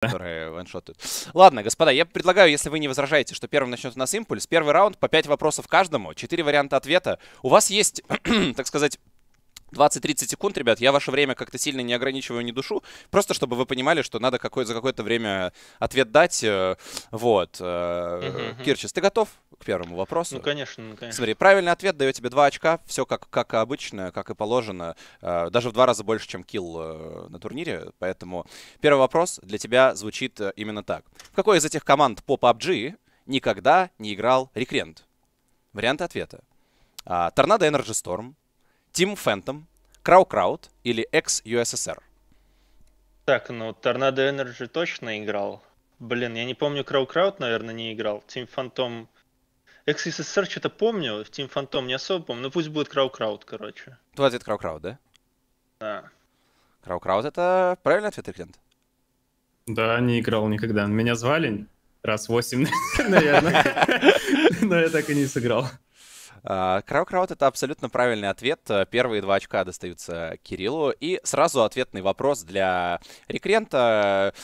которые ваншотают. Ладно, господа, я предлагаю, если вы не возражаете, что первым начнет у нас импульс. Первый раунд по пять вопросов каждому, четыре варианта ответа. У вас есть, так сказать, 20-30 секунд, ребят, я ваше время как-то сильно не ограничиваю, не душу, просто чтобы вы понимали, что надо какое за какое-то время ответ дать. Э, вот. Угу, Кирчис, ты готов к первому вопросу? Ну, конечно, ну, конечно. Смотри, правильный ответ дает тебе 2 очка, все как, как обычно, как и положено, э, даже в два раза больше, чем килл на турнире, поэтому первый вопрос для тебя звучит именно так. В какой из этих команд по PUBG никогда не играл рекрент? Варианты ответа. А, Торнадо Energy Storm, Тим Фентом, Крау Крауд или Экс-ЮССР? Так, ну, Торнадо Энерджи точно играл. Блин, я не помню, Крау Крауд, наверное, не играл. Тим Фантом... Экс-СССР что-то помню, Тим Фантом не особо помню. Ну, пусть будет Крау Крауд, короче. Твой ответ Крау Крауд, да? Да. Крау Крауд это правильный ответ, Клиент? Да, не играл никогда. Меня звали раз восемь, наверное. Но я так и не сыграл. А, Краукраут — это абсолютно правильный ответ. Э, первые два очка достаются Кириллу. И сразу ответный вопрос для рекрента.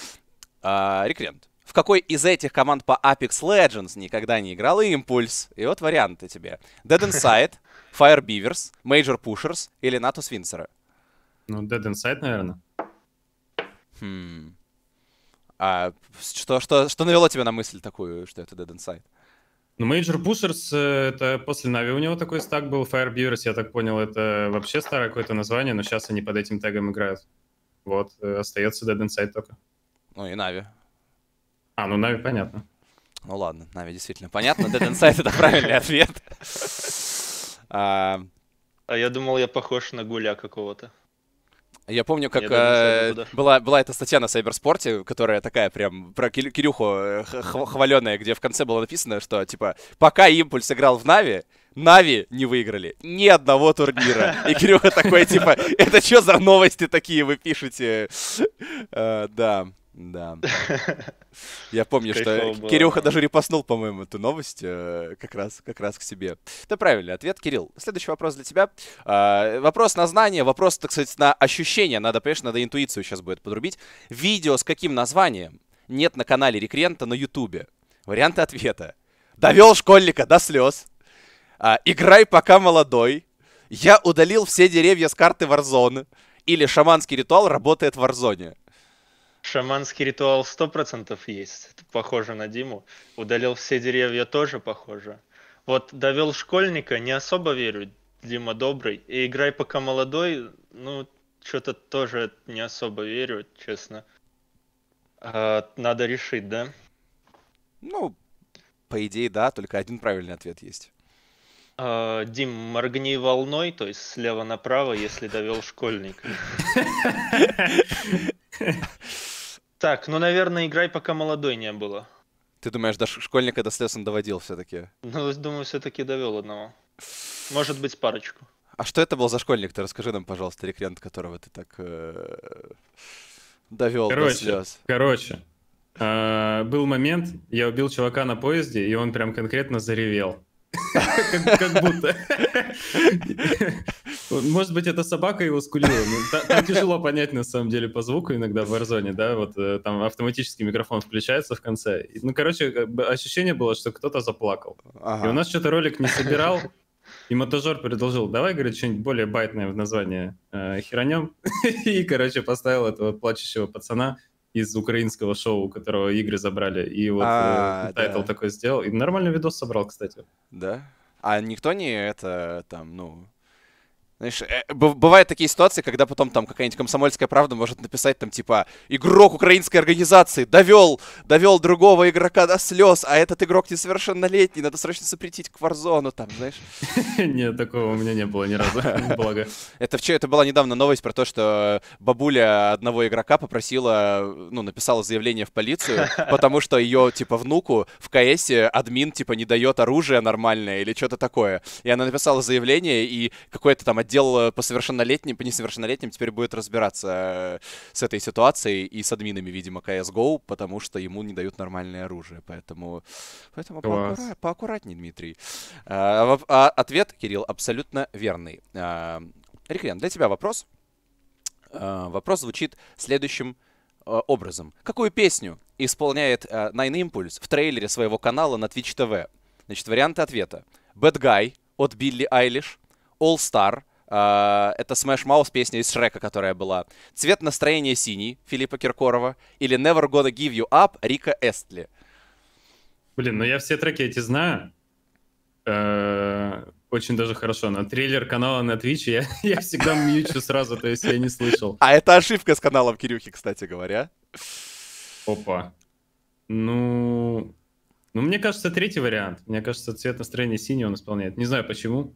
А, рекрент. В какой из этих команд по Apex Legends никогда не играл Импульс? И вот варианты тебе. Dead Inside, Fire Beavers, Major Pushers или Natus Винсера? Ну, Dead Inside, наверное. Хм. А что, что, что навело тебя на мысль такую, что это Dead Inside? Ну, Major Pushers, э, это после Нави у него такой стак был, Firebewers, я так понял, это вообще старое какое-то название, но сейчас они под этим тегом играют. Вот, э, остается Dead Inside только. Ну и Нави. А, ну Нави понятно. Ну ладно, Нави действительно понятно, Dead Inside это правильный ответ. А, а я думал, я похож на гуля какого-то. Я помню, как я э, была, была эта статья на Сайберспорте, которая такая прям про Кирюху э, хваленая, где в конце было написано, что типа пока импульс играл в Нави, Нави не выиграли ни одного турнира. И Кирюха такой, типа, это что за новости такие вы пишете? Э, да. Да. Я помню, что э, Кирюха даже репостнул, по-моему, эту новость э, как раз, как раз к себе. Да, правильный ответ, Кирилл. Следующий вопрос для тебя. А, вопрос на знание, вопрос, так сказать, на ощущение. Надо, конечно, надо интуицию сейчас будет подрубить. Видео с каким названием нет на канале Рекрента на Ютубе? Варианты ответа. Довел школьника до слез. А, Играй пока молодой. Я удалил все деревья с карты Warzone. Или шаманский ритуал работает в Warzone. Шаманский ритуал сто процентов есть, похоже на Диму. Удалил все деревья тоже похоже. Вот довел школьника, не особо верю, Дима добрый. И играй пока молодой, ну, что-то тоже не особо верю, честно. А, надо решить, да? Ну, по идее, да, только один правильный ответ есть. А, Дим, моргни волной, то есть слева направо, если довел школьника. Так, ну, наверное, играй, пока молодой не было. Ты думаешь, до школьника до слез он доводил все-таки? Ну, думаю, все-таки довел одного. Может быть, парочку. А что это был за школьник? Ты расскажи нам, пожалуйста, рекрент, которого ты так э, довел короче, до слез. Короче, э, был момент, я убил чувака на поезде, и он прям конкретно заревел. Как будто. Может быть, это собака его скулила. Ну, там тяжело понять, на самом деле, по звуку иногда в Warzone, да, вот э, там автоматический микрофон включается в конце. Ну, короче, ощущение было, что кто-то заплакал. И у нас что-то ролик не собирал, и монтажер предложил, давай, говорит, что-нибудь более байтное в название э, херанем. И, короче, поставил этого плачущего пацана из украинского шоу, у которого игры забрали. И вот э, а, тайтл такой сделал. И нормальный видос собрал, кстати. Да? А никто не это там, ну, знаешь, э, бывают такие ситуации, когда потом там какая-нибудь комсомольская правда может написать там типа «Игрок украинской организации довел, довел другого игрока до слез, а этот игрок несовершеннолетний, надо срочно запретить к Варзону там, знаешь». Нет, такого у меня не было ни разу, благо. Это вчера, это была недавно новость про то, что бабуля одного игрока попросила, ну, написала заявление в полицию, потому что ее, типа, внуку в КС админ, типа, не дает оружие нормальное или что-то такое. И она написала заявление, и какой-то там отдел э, по совершеннолетним, по несовершеннолетним теперь будет разбираться э, с этой ситуацией и с админами, видимо, CSGO, потому что ему не дают нормальное оружие. Поэтому, поэтому поаккура... поаккуратнее, Дмитрий. А, а, ответ, Кирилл, абсолютно верный. А, Риклен, для тебя вопрос. А, вопрос звучит следующим э, образом. Какую песню исполняет uh, Nine Impulse в трейлере своего канала на Twitch TV? Значит, варианты ответа. Bad Guy от Билли Айлиш, All Star — а, это Smash Mouse, песня из Шрека, которая была. «Цвет настроения синий» Филиппа Киркорова или «Never Gonna Give You Up» Рика Эстли. Блин, ну я все треки эти знаю. Э, очень даже хорошо, но трейлер канала на Twitch я, я всегда мьючу сразу, то есть я не слышал. А это ошибка с каналом Кирюхи, кстати говоря. Опа. Ну, ну, мне кажется, третий вариант. Мне кажется, цвет настроения синий он исполняет. Не знаю почему.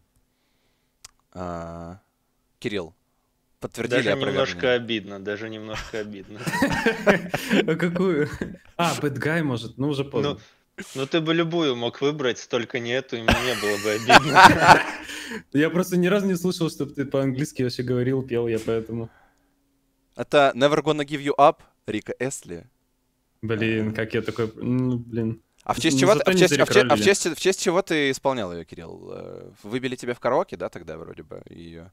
А, Кирилл, подтвердили Даже немножко обидно, даже немножко обидно. А какую? А, Бэтгай, может, ну уже поздно. Ну, ну ты бы любую мог выбрать, только не эту, и мне было бы обидно. Я просто ни разу не слышал, чтобы ты по-английски вообще говорил, пел я поэтому. Это Never Gonna Give You Up Рика Эсли. Блин, а. как я такой... Ну, блин. А в честь ну, чего, ты, а в честь, а в, честь, а в, честь, в честь чего ты исполнял ее, Кирилл? Э, выбили тебя в караоке, да, тогда вроде бы ее?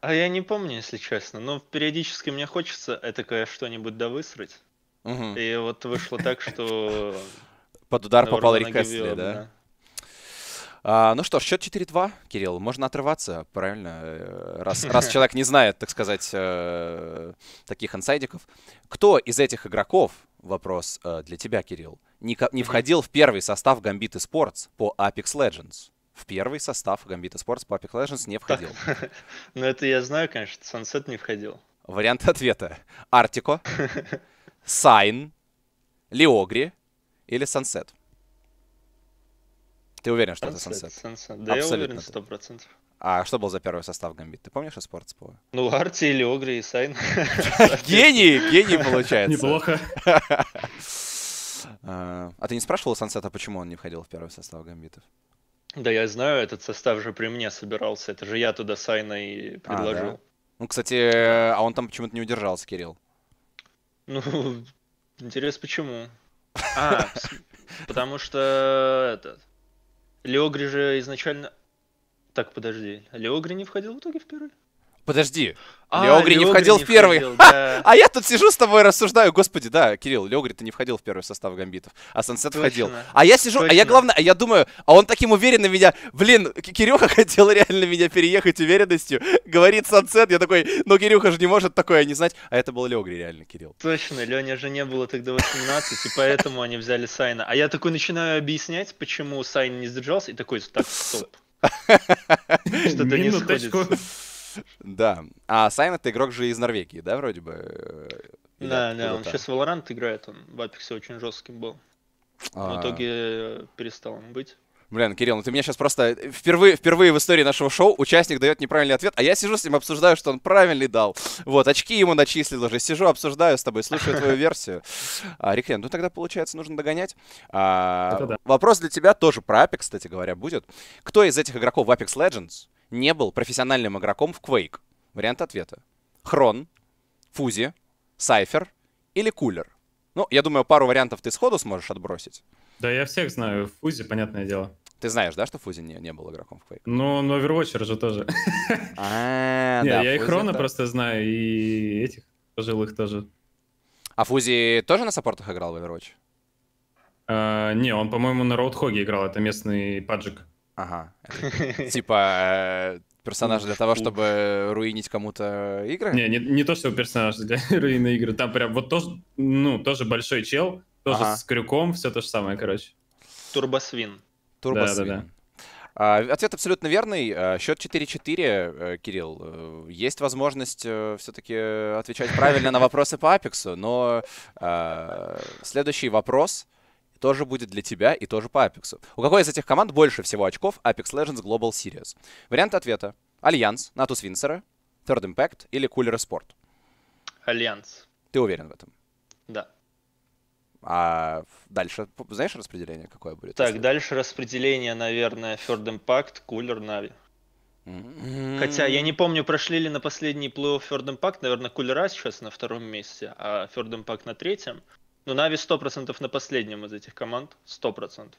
А я не помню, если честно, но периодически мне хочется этакое что-нибудь довысрать. Угу. И вот вышло так, что... Под удар попал Рик да? А, ну что счет 4-2, Кирилл, можно отрываться, правильно? Э, раз, раз человек не знает, так сказать, э, таких инсайдиков. Кто из этих игроков, вопрос для тебя, Кирилл, не, не входил в первый состав Gambit Sports по Apex Legends. В первый состав Gambit Sports по Apex Legends не входил. Ну, это я знаю, конечно, Sunset не входил. Вариант ответа. Артико, Сайн, Леогри или Sunset? Ты уверен, что Sunset, это Sunset? Sunset. Да, Абсолютно. я уверен 100%. А что был за первый состав Гамбит? Ты помнишь спорт СПО? Ну, Арти, Леогри и Сайн. Гений! Гений получается. Неплохо. А, а ты не спрашивал у Сансета, почему он не входил в первый состав гамбитов? Да я знаю, этот состав же при мне собирался. Это же я туда Сайна и предложил. А, да? Ну, кстати, а он там почему-то не удержался, Кирилл. Ну, интерес почему. А, потому что этот... Леогри же изначально... Так, подожди. Леогри не входил в итоге в первый? Подожди. А, Леогри не входил не в первый. Входил, да. А я тут сижу с тобой рассуждаю. Господи, да, Кирилл, Леогри ты не входил в первый состав гамбитов, а Сансет точно, входил. А я сижу, точно. а я главное, а я думаю, а он таким уверенно меня. Блин, Кирюха хотел реально меня переехать уверенностью. Говорит Сансет. Я такой, ну Кирюха же не может такое не знать. А это был Леогри, реально, Кирилл. Точно, Леня же не было тогда 18, и поэтому они взяли Сайна. А я такой начинаю объяснять, почему Сайн не сдержался, и такой, так, стоп. Что-то не сходится. Да. А Сайн это игрок же из Норвегии, да, вроде бы? Э, да, да, он сейчас в Valorant играет, он в Apex очень жестким был. В а. итоге э, перестал он быть. Блин, Кирилл, ну ты меня сейчас просто... Э, впервые, впервые в истории нашего шоу участник дает неправильный ответ, а я сижу с ним, обсуждаю, что он правильный дал. Вот, очки ему начислил уже. Сижу, обсуждаю с тобой, слушаю твою версию. А, Риклен, ну тогда, получается, нужно догонять. А, Вопрос для тебя тоже про Apex, кстати говоря, будет. Кто из этих игроков в Apex Legends не был профессиональным игроком в Quake? Вариант ответа. Хрон, Фузи, Сайфер или Кулер? Ну, я думаю, пару вариантов ты сходу сможешь отбросить. Да, я всех знаю. Фузи, понятное дело. Ты знаешь, да, что Фузи не, не был игроком в Quake? Ну, но Overwatcher же тоже. А, я и Хрона просто знаю, и этих пожилых тоже. А Фузи тоже на саппортах играл в Overwatch? А, не, он, по-моему, на Роудхоге играл. Это местный паджик. Ага. Это, типа э, персонаж для того, чтобы руинить кому-то игры? Не, не, не то, что персонаж для руины игры. Там прям вот тоже, ну, тоже большой чел, тоже ага. с крюком, все то же самое, короче. Турбосвин. Турбосвин. Да, да, да. А, ответ абсолютно верный. А, счет 4-4, э, Кирилл. Э, есть возможность все-таки отвечать правильно на вопросы по Апексу, но следующий вопрос — тоже будет для тебя и тоже по Апексу. У какой из этих команд больше всего очков Apex Legends Global Series? Вариант ответа. Альянс, Натус Винсера, Third Impact или Cooler Sport? Альянс. Ты уверен в этом? Да. А дальше, знаешь распределение какое будет? Так, если... дальше распределение, наверное, Third Impact, Cooler, Na'Vi. М-м-м. Хотя я не помню, прошли ли на последний плей-офф Third Impact, наверное, Кулера сейчас на втором месте, а Third Impact на третьем. Ну, Нави 100% на последнем из этих команд, 100%.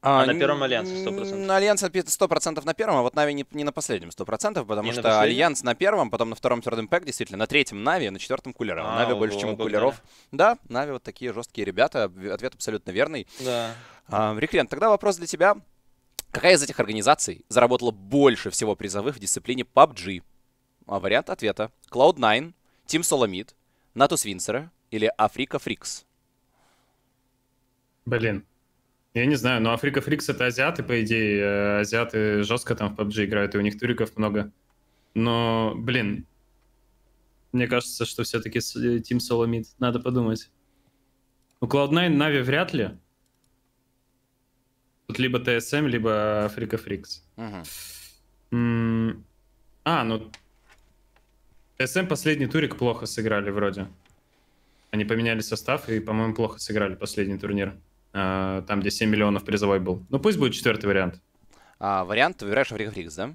А, а на первом Альянсе 100%? На Альянс 100% на первом, а вот Нави не, не на последнем 100%, потому не что на Альянс на первом, потом на втором Third Impact, действительно, на третьем Нави, а на четвертом Кулера. А, Нави больше, чем у Кулеров. Да, Нави вот такие жесткие ребята, ответ абсолютно верный. Да. А, Реклен, тогда вопрос для тебя. Какая из этих организаций заработала больше всего призовых в дисциплине PUBG? А вариант ответа. Cloud9, Team Solomid, Natus Vincere, или Африка Фрикс? Блин, я не знаю, но Африка Фрикс это азиаты, по идее. Э, азиаты жестко там в PUBG играют, и у них туриков много. Но, блин, мне кажется, что все-таки э, Team Solomid. Надо подумать. У Cloud9 Нави вряд ли. Тут либо TSM, либо Африка Фрикс. Ага. А, ну... TSM последний турик плохо сыграли вроде. Они поменяли состав и, по-моему, плохо сыграли последний турнир. А, там, где 7 миллионов призовой был. Ну, пусть будет четвертый вариант. А, вариант, ты выбираешь Африка Фрикс, да?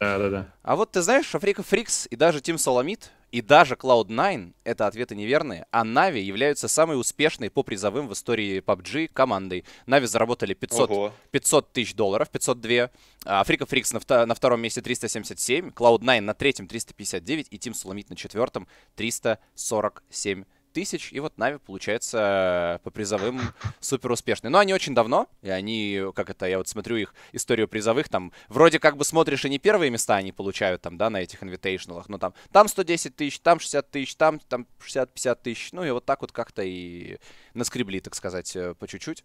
Да, да, да. А вот ты знаешь, Африка Фрикс и даже Тим Соломит, и даже Cloud9 — это ответы неверные, а Нави являются самой успешной по призовым в истории PUBG командой. Нави заработали 500, Ого. 500 тысяч долларов, 502. А, Африка Фрикс на, вто, на втором месте 377, Cloud9 на третьем 359 и Тим Соломит на четвертом 347 тысяч, и вот Нави получается э, по призовым супер успешный. Но они очень давно, и они, как это, я вот смотрю их историю призовых, там, вроде как бы смотришь, и не первые места они получают там, да, на этих инвитейшнлах но там, там 110 тысяч, там 60 тысяч, там, там 60-50 тысяч, ну и вот так вот как-то и наскребли, так сказать, э, по чуть-чуть.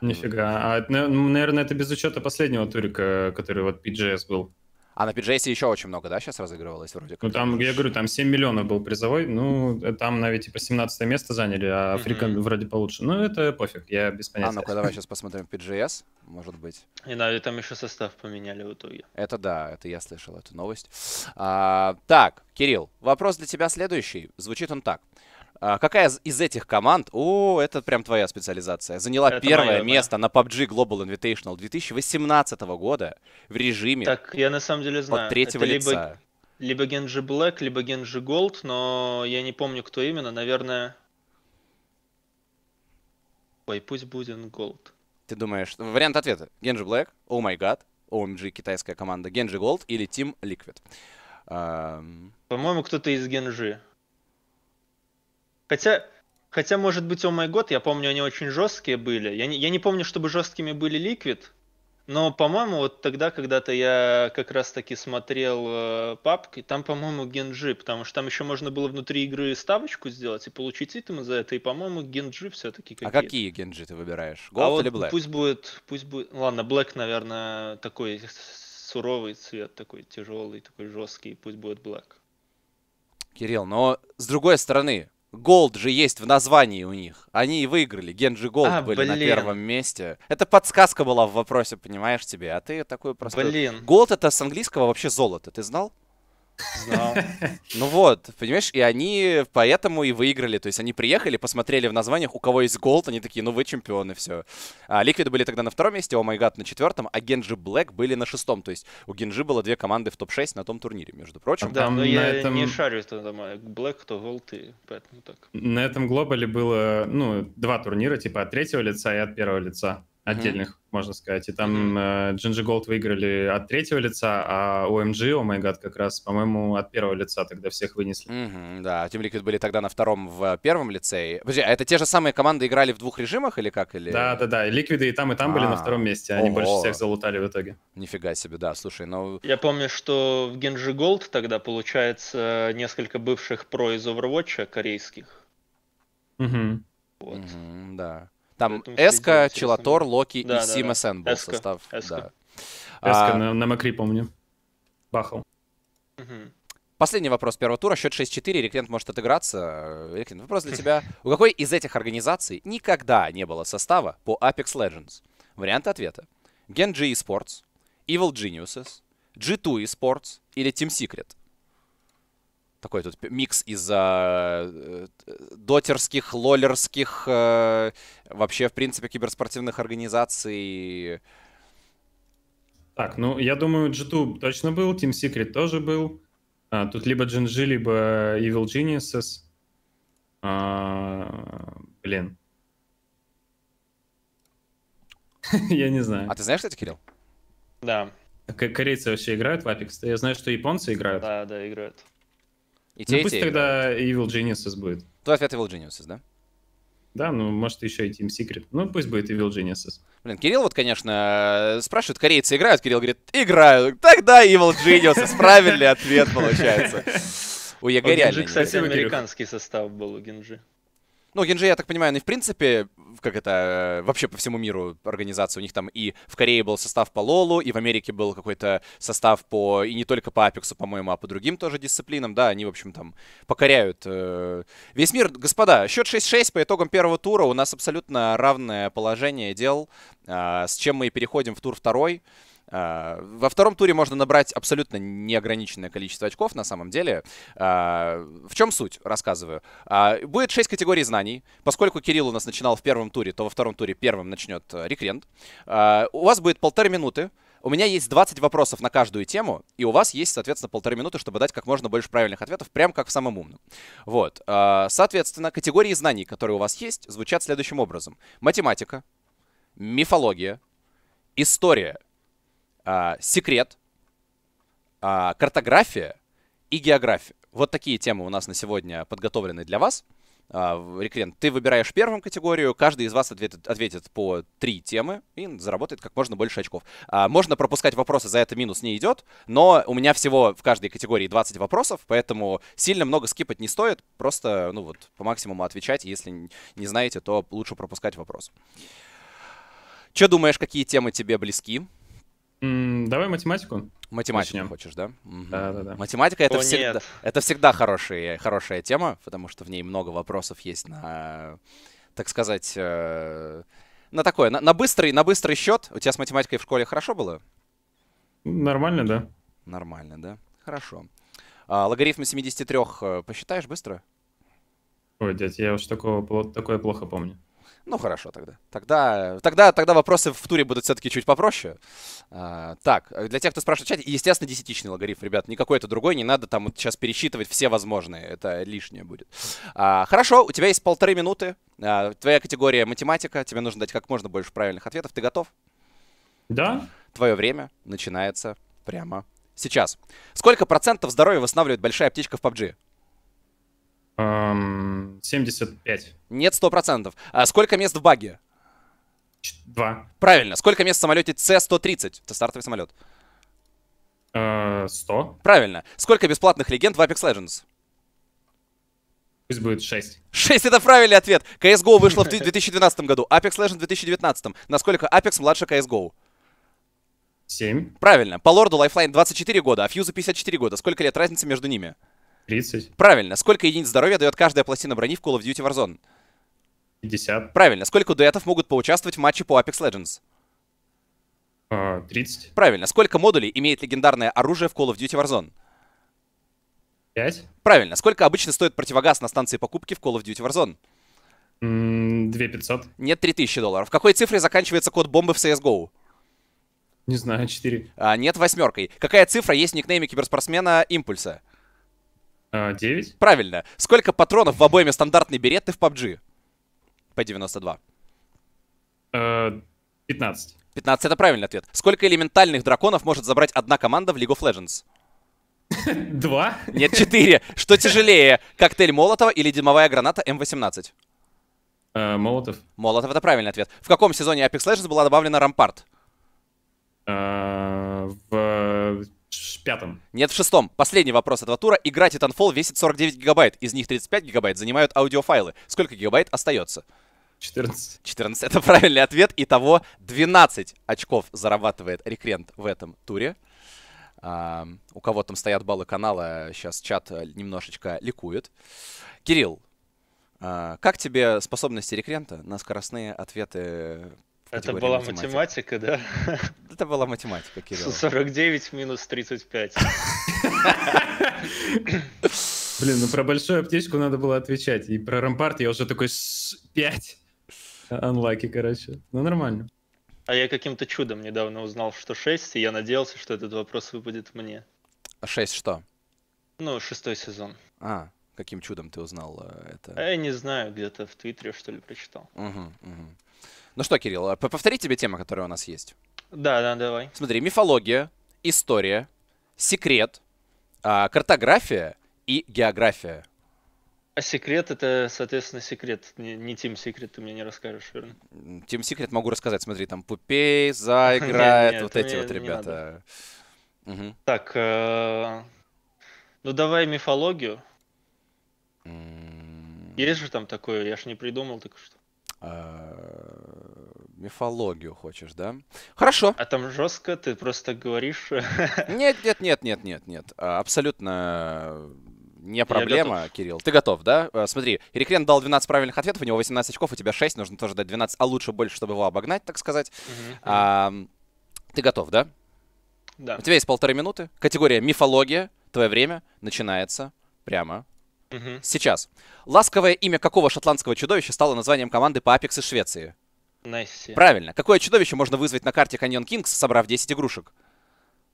Нифига. А, наверное, это без учета последнего турика, который вот PGS был. А на PGS еще очень много, да, сейчас разыгрывалось вроде ну, как? Ну, там, я говорю, там 7 миллионов был призовой, ну, э, там, на типа, 17 место заняли, а Африка mm-hmm. вроде получше. Ну, это пофиг, я без а понятия. А, ну-ка, давай сейчас посмотрим PGS, может быть. И да, там еще состав поменяли в итоге. Это да, это я слышал, эту новость. А, так, Кирилл, вопрос для тебя следующий, звучит он так. А, какая из этих команд, о, это прям твоя специализация, заняла это первое мое, место да. на PUBG Global Invitational 2018 года в режиме Так, я на самом деле знаю. третьего это лица. Либо... Либо Генджи Блэк, либо Genji Gold, но я не помню, кто именно. Наверное... Ой, пусть будет Gold. Ты думаешь, вариант ответа. Genji Black? Oh my god! OMG, китайская команда, Genji Gold или Team Liquid? По-моему, кто-то из Genji. Хотя, хотя, может быть, о мой год, я помню, они очень жесткие были. Я не, я не помню, чтобы жесткими были Liquid, но, по-моему, вот тогда, когда-то я как раз-таки смотрел э, папки, там, по-моему, Генджи, потому что там еще можно было внутри игры ставочку сделать и получить итемы за это, и, по-моему, Генджи все-таки какие -то. А какие Генджи ты выбираешь? Gold а или Black? Пусть будет, пусть будет, ладно, Black, наверное, такой суровый цвет, такой тяжелый, такой жесткий, пусть будет Black. Кирилл, но с другой стороны, Голд же есть в названии у них. Они и выиграли. Генджи Голд а, были блин. на первом месте. Это подсказка была в вопросе, понимаешь тебе. А ты такой просто. Блин. Голд это с английского вообще золото. Ты знал? Ну вот, понимаешь, и они поэтому и выиграли. То есть они приехали, посмотрели в названиях, у кого есть голд, они такие, ну вы чемпионы, все. А, Ликвиды были тогда на втором месте, о май на четвертом, а Генджи Блэк были на шестом. То есть у Генджи было две команды в топ-6 на том турнире, между прочим. Да, но я не шарю, это там а, Блэк, кто голд, и поэтому так. На этом глобале было, ну, два турнира, типа от третьего лица и от первого лица отдельных, mm-hmm. можно сказать. И там mm-hmm. Э, Ginger Gold выиграли от третьего лица, а OMG, oh my god, как раз, по-моему, от первого лица тогда всех вынесли. Mm-hmm, да, Team Liquid были тогда на втором в первом лице. Подожди, а это те же самые команды играли в двух режимах или как? Или... Да, да, да, Ликвиды и там, и там А-а-а. были на а, втором месте, они Ого. больше всех залутали в итоге. Нифига себе, да, слушай, но ну, Я помню, что в Genji Gold тогда, получается, несколько бывших про из Overwatch корейских. Угу. Mm-hmm. Вот. mm-hmm, да. Там Эска, Челатор, Локи да, и да, Сима да. был Эска, состав. Эска, да. Эска а... на, на Макри, помню. Бахал. Последний вопрос первого тура. Счет 6-4. Реклент может отыграться. Реклент, вопрос для тебя. У какой из этих организаций никогда не было состава по Apex Legends? Варианты ответа. Gen G Esports, Evil Geniuses, G2 Esports или Team Secret? такой тут микс из а, э, дотерских, лолерских, э, вообще, в принципе, киберспортивных организаций. Так, ну, я думаю, G2 точно был, Team Secret тоже был. А, тут либо Джинжи, либо Evil Geniuses. А, блин. я не знаю. А ты знаешь, кстати, Кирилл? Да. Корейцы вообще играют в Apex? Я знаю, что японцы играют. Да, да, играют. И ну, те, ну, и пусть те тогда играют. Evil Geniuses будет. Твой ответ Evil Geniuses, да? Да, ну, может, еще и Team Secret. Ну, пусть будет Evil Geniuses. Блин, Кирилл вот, конечно, спрашивает, корейцы играют? Кирилл говорит, играю. Тогда Evil Geniuses. Правильный ответ получается. У Ягоря. У Гинджи, кстати, американский состав был у Гинджи. Ну, Генджи, я так понимаю, они в принципе, как это, э, вообще по всему миру организация. У них там и в Корее был состав по Лолу, и в Америке был какой-то состав по, и не только по Апексу, по-моему, а по другим тоже дисциплинам. Да, они, в общем, там покоряют э, весь мир. Господа, счет 6-6 по итогам первого тура. У нас абсолютно равное положение дел, э, с чем мы переходим в тур второй. Э, во втором туре можно набрать абсолютно неограниченное количество очков, на самом деле. Э, в чем суть, рассказываю. Э, будет 6 категорий знаний. Поскольку Кирилл у нас начинал в первом туре, то во втором туре первым начнет рекрент. У вас будет полторы минуты у меня есть 20 вопросов на каждую тему, и у вас есть, соответственно, полторы минуты, чтобы дать как можно больше правильных ответов, прям как в самом умном. Вот. Соответственно, категории знаний, которые у вас есть, звучат следующим образом. Математика, мифология, история, а, секрет, а, картография и география. Вот такие темы у нас на сегодня подготовлены для вас. А, ты выбираешь первую категорию, каждый из вас ответит, ответит по три темы и заработает как можно больше очков. А, можно пропускать вопросы, за это минус не идет, но у меня всего в каждой категории 20 вопросов, поэтому сильно много скипать не стоит, просто ну вот по максимуму отвечать, если не знаете, то лучше пропускать вопрос. Что думаешь, какие темы тебе близки? Давай математику. Математику Начнем. хочешь, да? Да, да, да. Математика это О, всегда, это всегда хорошая, хорошая тема, потому что в ней много вопросов есть на, так сказать, э, на такое, на, на быстрый, на быстрый счет. У тебя с математикой в школе хорошо было? Нормально, да. Нормально, да. Хорошо. А, логарифмы 73 э, посчитаешь быстро? Ой, дядь, я уж такого, такое плохо помню. Ну, хорошо тогда. Тогда, тогда, тогда вопросы в туре будут все-таки чуть попроще. А, так, для тех, кто спрашивает в чате, естественно, десятичный логарифм, ребят, никакой это другой, не надо там вот сейчас пересчитывать все возможные, это лишнее будет. А, хорошо, у тебя есть полторы минуты, а, твоя категория математика, тебе нужно дать как можно больше правильных ответов, ты готов? Да. Твое время начинается прямо сейчас. Сколько процентов здоровья восстанавливает большая птичка в PUBG? Эм, 75. Нет, 100%. А сколько мест в баге? Два. Правильно. Сколько мест в самолете С-130? Это стартовый самолет. 100. Э, Правильно. Сколько бесплатных легенд в Apex Legends? Пусть будет 6. 6 это правильный ответ. CSGO вышло в 2012 году, Apex Legends в 2019. Насколько Apex младше CSGO? 7. Правильно. По лорду Lifeline 24 года, а Фьюзу 54 года. Сколько лет разницы между ними? 30. Правильно. Сколько единиц здоровья дает каждая пластина брони в Call of Duty Warzone? 50. Правильно. Сколько дуэтов могут поучаствовать в матче по Apex Legends? 30. А, Правильно. Сколько модулей имеет легендарное оружие в Call of Duty Warzone? 5. Правильно. Сколько обычно стоит противогаз на станции покупки в Call of Duty Warzone? 2500. Нет, 3000 долларов. В какой цифре заканчивается код бомбы в CSGO? Не знаю, 4. А, нет, восьмеркой. Какая цифра есть в никнейме киберспортсмена Импульса? 9. А, Правильно. Сколько патронов в обойме стандартной береты в PUBG? P92. 15. 15 это правильный ответ. Сколько элементальных драконов может забрать одна команда в League of Legends? Два. Нет, четыре. Что тяжелее, коктейль Молотова или дымовая граната М18? Эм а, Молотов. Молотов это правильный ответ. В каком сезоне Apex Legends была добавлена Рампарт? В пятом. Нет, в шестом. Последний вопрос этого тура. Игра Titanfall весит 49 гигабайт. Из них 35 гигабайт занимают аудиофайлы. Сколько гигабайт остается? 14. 14 — это правильный ответ. Итого 12 очков зарабатывает Рекрент в этом туре. А, у кого там стоят баллы канала, сейчас чат э, немножечко ликует. Кирилл, а, как тебе способности Рекрента на скоростные ответы это была математика, математика да? Это была математика, Кирилл. 49 минус 35. Блин, ну про большую аптечку надо было отвечать. И про рампарт я уже такой 5. Анлаки, короче. Ну нормально. А я каким-то чудом недавно узнал, что 6, и я надеялся, что этот вопрос выпадет мне. А 6 что? Ну, шестой сезон. А, каким чудом ты узнал э, это? А я не знаю, где-то в Твиттере, что ли, прочитал. Угу, угу. Ну что, Кирилл, э, повтори тебе тема, которая у нас есть. Да, да, давай. Смотри, мифология, история, секрет, а, картография и география. А секрет это, соответственно, секрет. Не, Тим секрет ты мне не расскажешь, верно? Тим секрет могу рассказать. Смотри, там Пупей, заиграет, вот эти вот ребята. Так, э, ну давай мифологию. Есть же там такое, я же не придумал так что. А, Мифологию хочешь, да? Хорошо. А там жестко ты просто говоришь. Нет, нет, нет, нет, нет, нет. А, абсолютно э, не проблема, Кирилл. Ты готов, да? А, смотри, Эриклен дал 12 правильных ответов, у него 18 очков, у тебя 6, нужно тоже дать 12, а лучше больше, чтобы его обогнать, так сказать. Угу. А, ты готов, да? Да. У тебя есть полторы минуты. Категория мифология. Твое время начинается прямо угу. сейчас. Ласковое имя какого шотландского чудовища стало названием команды по Апекс из Швеции? Несси. Правильно. Какое чудовище можно вызвать на карте Каньон Кингс, собрав 10 игрушек?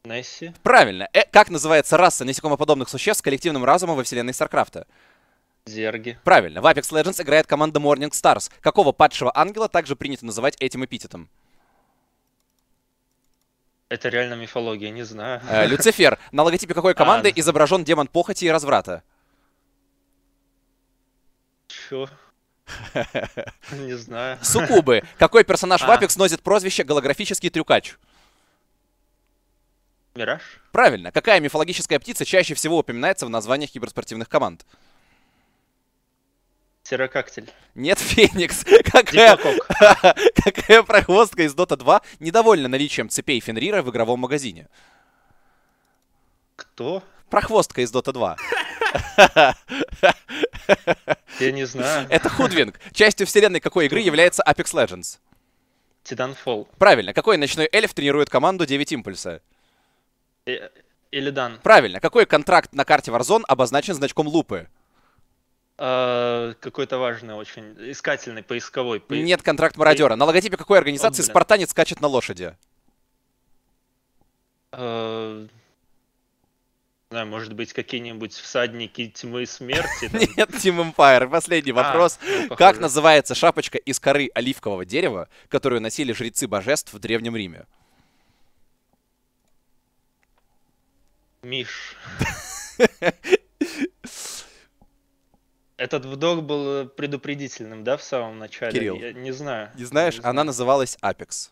Несси. Правильно. Э, как называется раса насекомоподобных существ с коллективным разумом во вселенной Старкрафта? Зерги. Правильно. В Apex Legends играет команда Morning Stars. Какого падшего ангела также принято называть этим эпитетом? Это реально мифология, не знаю. Э, Люцифер. На логотипе какой а, команды а, изображен демон похоти и разврата? Чё? Не знаю. Сукубы. Какой персонаж в а. Apex носит прозвище «Голографический трюкач»? Мираж. Правильно. Какая мифологическая птица чаще всего упоминается в названиях киберспортивных команд? Терракактиль. Нет, Феникс. Какая, какая прохвостка из Dota 2 недовольна наличием цепей Фенрира в игровом магазине? Кто? Прохвостка из Dota 2. Я не знаю. Это Худвинг. Частью вселенной какой игры является Apex Legends? Titanfall. Правильно. Какой ночной эльф тренирует команду 9 импульса? Иллидан. Э, Правильно. Какой контракт на карте Warzone обозначен значком лупы? Э, какой-то важный очень. Искательный, поисковой. Нет, контракт мародера. На логотипе какой организации спартанец скачет на лошади? Э, знаю, может быть, какие-нибудь всадники тьмы смерти? Нет, Team Empire. Последний а, вопрос. Ну, как называется шапочка из коры оливкового дерева, которую носили жрецы божеств в Древнем Риме? Миш. Этот вдох был э, предупредительным, да, в самом начале? Кирилл. Я не знаю. Не знаешь? Не знаю. Она называлась Апекс.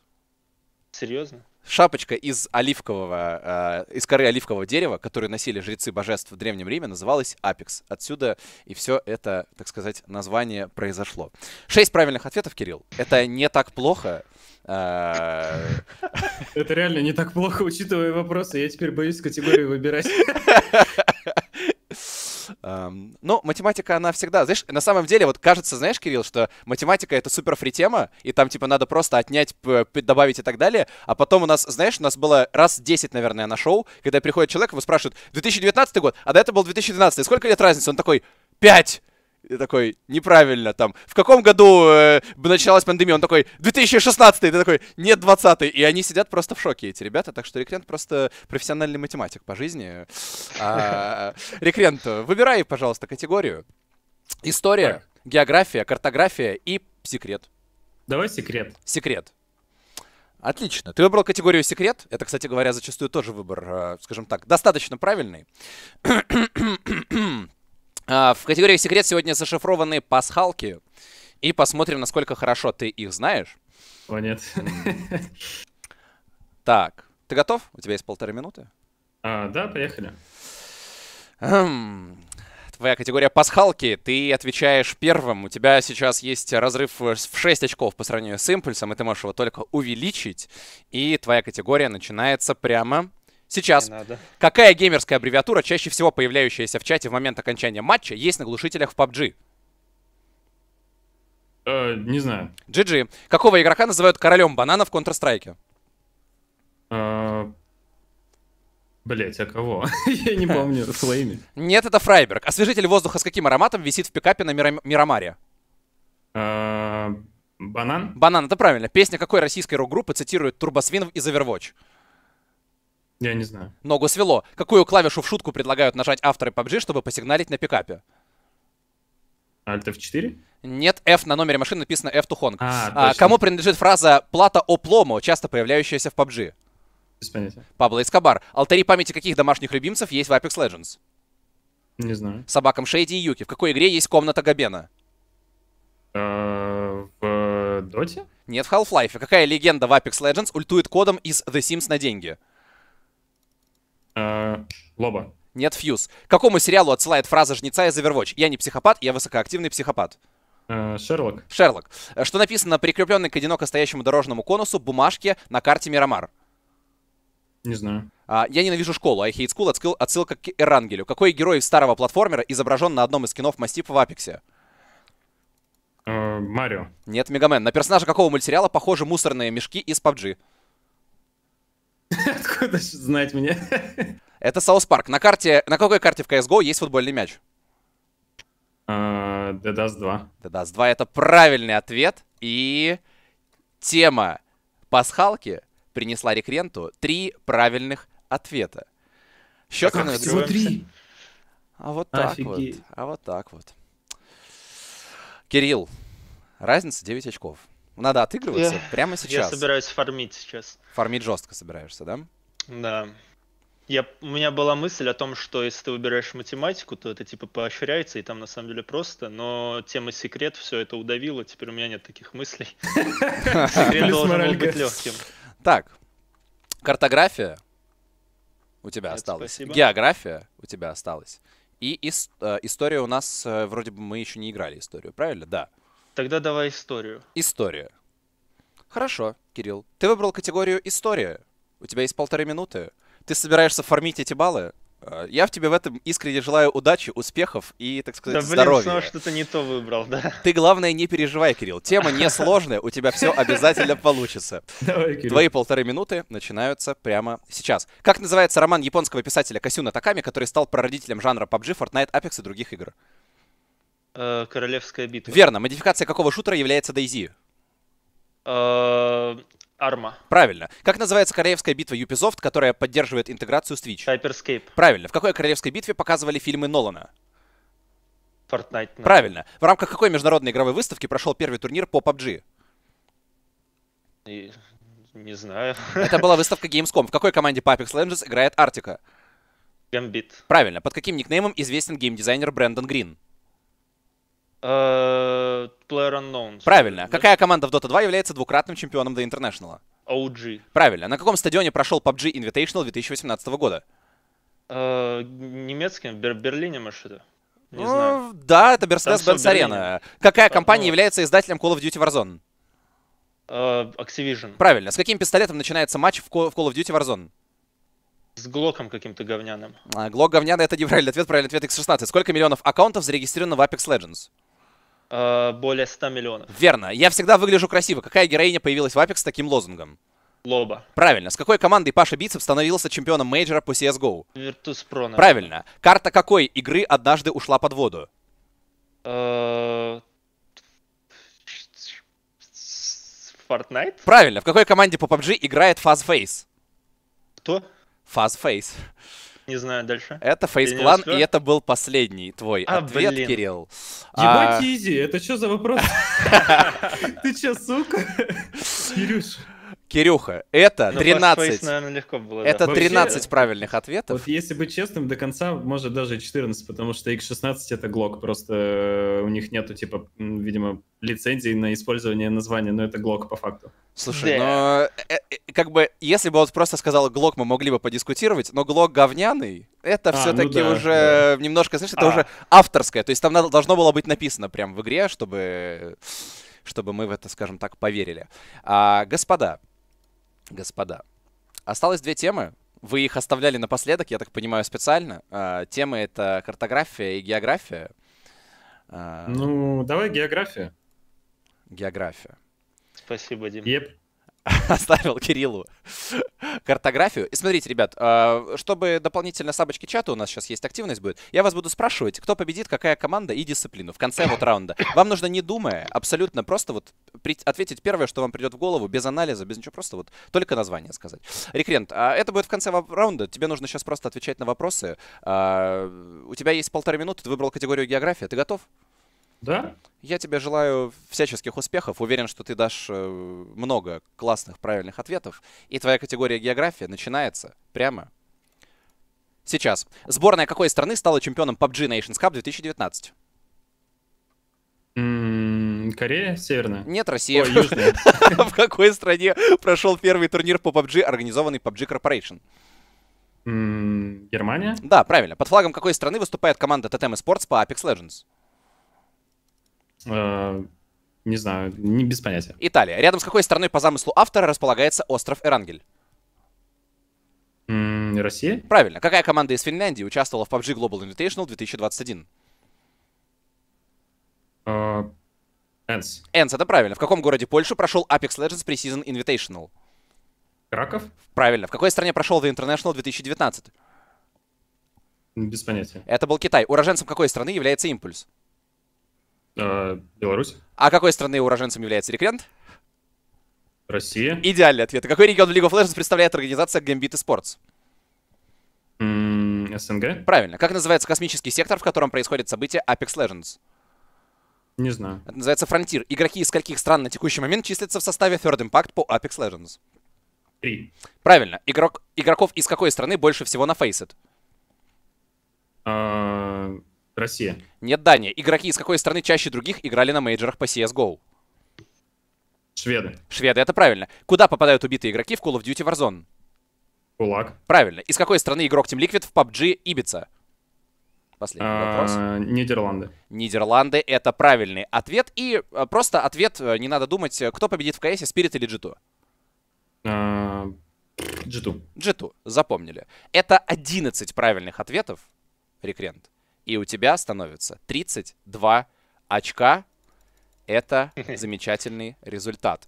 Серьезно? шапочка из оливкового, э, из коры оливкового дерева, которую носили жрецы божеств в Древнем Риме, называлась апекс. Отсюда и все это, так сказать, название произошло. Шесть правильных ответов, Кирилл. Это не так плохо. Э, это реально не так плохо, учитывая вопросы. Я теперь боюсь категорию выбирать. Но ну, математика, она всегда... Знаешь, на самом деле, вот кажется, знаешь, Кирилл, что математика — это супер фри тема, и там, типа, надо просто отнять, добавить и так далее. А потом у нас, знаешь, у нас было раз 10, наверное, на шоу, когда приходит человек, его спрашивают, 2019 год, а до этого был 2012, сколько лет разницы? Он такой, 5! И такой, неправильно там. В каком году э, началась пандемия? Он такой, 2016. Ты такой, нет, 20. И они сидят просто в шоке, эти ребята. Так что рекрент просто профессиональный математик по жизни. А, рекрент, выбирай, пожалуйста, категорию. История, география, картография и секрет. Давай секрет. Секрет. Отлично. Ты выбрал категорию секрет. Это, кстати говоря, зачастую тоже выбор, э, скажем так, достаточно правильный. А, в категории секрет сегодня зашифрованы пасхалки. И посмотрим, насколько хорошо ты их знаешь. О, нет. Так, ты готов? У тебя есть полторы минуты? А, да, поехали. Хм. Твоя категория пасхалки. Ты отвечаешь первым. У тебя сейчас есть разрыв в 6 очков по сравнению с импульсом, и ты можешь его только увеличить. И твоя категория начинается прямо Сейчас. Какая геймерская аббревиатура, чаще всего появляющаяся в чате в момент окончания матча, есть на глушителях в PUBG? Э, не знаю. GG. Какого игрока называют королем банана в Counter-Strike? Э, Блять, а кого? Я не помню. Своими. Нет, это Фрайберг. Освежитель воздуха с каким ароматом висит в пикапе на Мирамаре? Э, банан? Банан, это правильно. Песня какой российской рок-группы цитирует Турбосвинов из Overwatch? Я не знаю. Ногу свело. Какую клавишу в шутку предлагают нажать авторы PUBG, чтобы посигналить на пикапе? Alt F4? Нет, F на номере машины написано F to Hong. А, а, кому принадлежит фраза «плата о пломо", часто появляющаяся в PUBG? Без понятия. Пабло Эскобар. Алтари памяти каких домашних любимцев есть в Apex Legends? Не знаю. Собакам Шейди и Юки. В какой игре есть комната Габена? Э, в э, Доте? Нет, в Half-Life. Какая легенда в Apex Legends ультует кодом из The Sims на деньги? Э, Лоба. Нет, Фьюз. какому сериалу отсылает фраза жнеца из Overwatch? Я не психопат, я высокоактивный психопат. Э, Шерлок. Шерлок. Э, что написано прикрепленной к одиноко стоящему дорожному конусу бумажке на карте Мирамар? Не знаю. А, я ненавижу школу. I hate school. Отсыл, отсылка к Эрангелю. Какой герой старого платформера изображен на одном из кинов Мастипа в Апексе? Марио. Нет, Мегамен. На персонажа какого мультсериала похожи мусорные мешки из PUBG? Откуда знать мне? Это Саус Парк. На карте, на какой карте в CSGO есть футбольный мяч? DDoS 2. DDoS 2 это правильный ответ. И тема пасхалки принесла рекренту три правильных ответа. Счет а всего три. А вот так Офигеть. вот. А вот так вот. Кирилл, разница 9 очков. Надо отыгрываться я, прямо сейчас. Я собираюсь фармить сейчас. Фармить жестко собираешься, да? Да. Я, у меня была мысль о том, что если ты выбираешь математику, то это типа поощряется, и там на самом деле просто, но тема секрет все это удавило, теперь у меня нет таких мыслей. Секрет должен был быть легким. Так, картография у тебя осталась, география у тебя осталась, и э, история у нас, э, вроде бы мы еще не играли историю, правильно? Да. Тогда давай историю. История. Хорошо, Кирилл. Ты выбрал категорию «История». У тебя есть полторы минуты. Ты собираешься фармить эти баллы? Э, я в тебе в этом искренне желаю удачи, успехов и, так сказать, здоровья. да, блин, здоровья. снова ну, что-то не то выбрал, да. Ты, главное, не переживай, Кирилл. Тема несложная, у тебя все обязательно получится. Давай, Кирилл. Твои полторы минуты начинаются прямо сейчас. Как называется роман японского писателя Касюна Таками, который стал прародителем жанра PUBG, Fortnite, Apex и других игр? Э, королевская битва. Верно. Модификация какого шутера является Дейзи? Э, Арма. Правильно. Как называется королевская битва Ubisoft, которая поддерживает интеграцию Switch? Hyperscape. Правильно. В какой королевской битве показывали фильмы Нолана? Fortnite. Наверное. Правильно. В рамках какой международной игровой выставки прошел первый турнир по PUBG? И... Не знаю. Это была выставка Gamescom. В какой команде по Apex Legends играет Артика? Gambit. Правильно. Под каким никнеймом известен геймдизайнер Брэндон Грин? Uh, э, PlayerUnknown's. Правильно. Да? Какая команда в Dota 2 является двукратным чемпионом The International? OG. Правильно. На каком стадионе прошел PUBG Invitational 2018 года? Uh, немецким, в Бер Берлине, может, это? Не ну, знаю. да, это Mercedes-Benz Arena. Какая компания uh, является издателем Call of Duty Warzone? Э, Activision. Правильно. С каким пистолетом начинается матч в Call of Duty Warzone? С глоком каким-то говняным. А, глок говняный — это неправильный ответ, правильный ответ X16. Сколько миллионов аккаунтов зарегистрировано в Apex Legends? Э, более 100 миллионов. Верно. Я всегда выгляжу красиво. Какая героиня появилась в Apex с таким лозунгом? Лоба. Правильно. С какой командой Паша Бицеп становился чемпионом мейджора по CSGO? Virtus.pro. Правильно. Карта какой игры однажды ушла под воду? Э, Fortnite? Правильно. В какой команде по PUBG играет Fazface? Кто? Fazface. Не знаю, дальше. Это фейс и это был последний твой а, ответ, блин. Кирилл. Ебать, а... изи, это что за вопрос? Ты че, сука? Кирюш. Кирюха, это ну, 13. Space, наверное, легко было, да. Это Вообще, э, правильных ответов. Вот если быть честным, до конца, может, даже 14, потому что X16 это Glock. Просто э, у них нету, типа, видимо, лицензии на использование названия, но это Glock по факту. Слушай, yeah. но ну, э, как бы, если бы он просто сказал Глок, мы могли бы подискутировать, но Глок говняный, это а, все-таки ну да, уже да. немножко, знаешь, это а. уже авторское. То есть там должно было быть написано прям в игре, чтобы, чтобы мы в это, скажем так, поверили. А, господа, господа. Осталось две темы. Вы их оставляли напоследок, я так понимаю, специально. А, темы — это картография и география. А, ну, давай география. География. Спасибо, Дим. Yep. оставил Кириллу картографию. И смотрите, ребят, а, чтобы дополнительно сабочки чата у нас сейчас есть активность будет, я вас буду спрашивать, кто победит, какая команда и дисциплину в конце вот раунда. Вам нужно, не думая, абсолютно просто вот ответить первое, что вам придет в голову, без анализа, без ничего, просто вот только название сказать. Рекрент, а, это будет в конце раунда, тебе нужно сейчас просто отвечать на вопросы. А, у тебя есть полторы минуты, ты выбрал категорию география, ты готов? Да? Я тебе желаю всяческих успехов. Уверен, что ты дашь э, много классных, правильных ответов. И твоя категория география начинается прямо сейчас. Сборная какой страны стала чемпионом PUBG Nations Cup 2019? Корея Северная? Нет, Россия. Ой, Южная. В какой стране прошел первый турнир по PUBG, организованный PUBG Corporation? Германия? Да, правильно. Под флагом какой страны выступает команда TTM Sports по Apex Legends? Э, не знаю, не без понятия. Италия. Рядом с какой страной по замыслу автора располагается остров Эрангель? Mm, Россия? Правильно. Какая команда из Финляндии участвовала в PUBG Global Invitational 2021? Uh, э, Энс. Энс, это правильно. В каком городе Польши прошел Apex Legends Preseason Invitational? Краков? Правильно. В какой стране прошел The International 2019? Без понятия. Это был Китай. Уроженцем какой страны является импульс? Э, Беларусь. А какой страны уроженцем является рекрент? Россия. Идеальный ответ. Какой регион в League of Legends представляет организация Gambit Sports? СНГ. Правильно. Как называется космический сектор, в котором происходит событие Apex Legends? Не знаю. Это называется Frontier. Игроки из скольких стран на текущий момент числятся в составе Third Impact по Apex Legends? Три. Правильно. Игрок... Игроков из какой страны больше всего на Faceit? А, Россия. Нет, Дания. Игроки из какой страны чаще других играли на мейджорах по CSGO? Шведы. Шведы, это правильно. Куда попадают убитые игроки в Call of Duty Warzone? Кулак. Правильно. Из какой страны игрок Team Liquid в PUBG Ibiza? Последний а, вопрос. Нидерланды. Нидерланды — это правильный ответ. И э, просто ответ, э, не надо думать, э, кто победит в КСе, Спирит или G2? g а, запомнили. Это 11 правильных ответов, рекрент. И у тебя становится 32 очка. Это замечательный результат.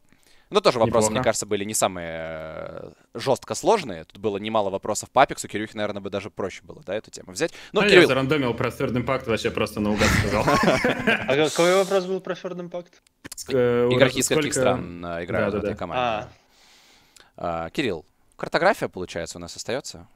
Но ну, тоже вопросы, Неплохо. мне кажется, были не самые э, жестко сложные. Тут было немало вопросов по Апексу. Кирюхе, наверное, бы даже проще было, да, эту тему взять. Ну, а Кирилл... я зарандомил про Third Impact вообще просто наугад сказал. А какой вопрос был про Third Impact? Э, Игроки из каких стран э, играют в этой команде? А. А, Кирилл, картография, получается, у нас остается?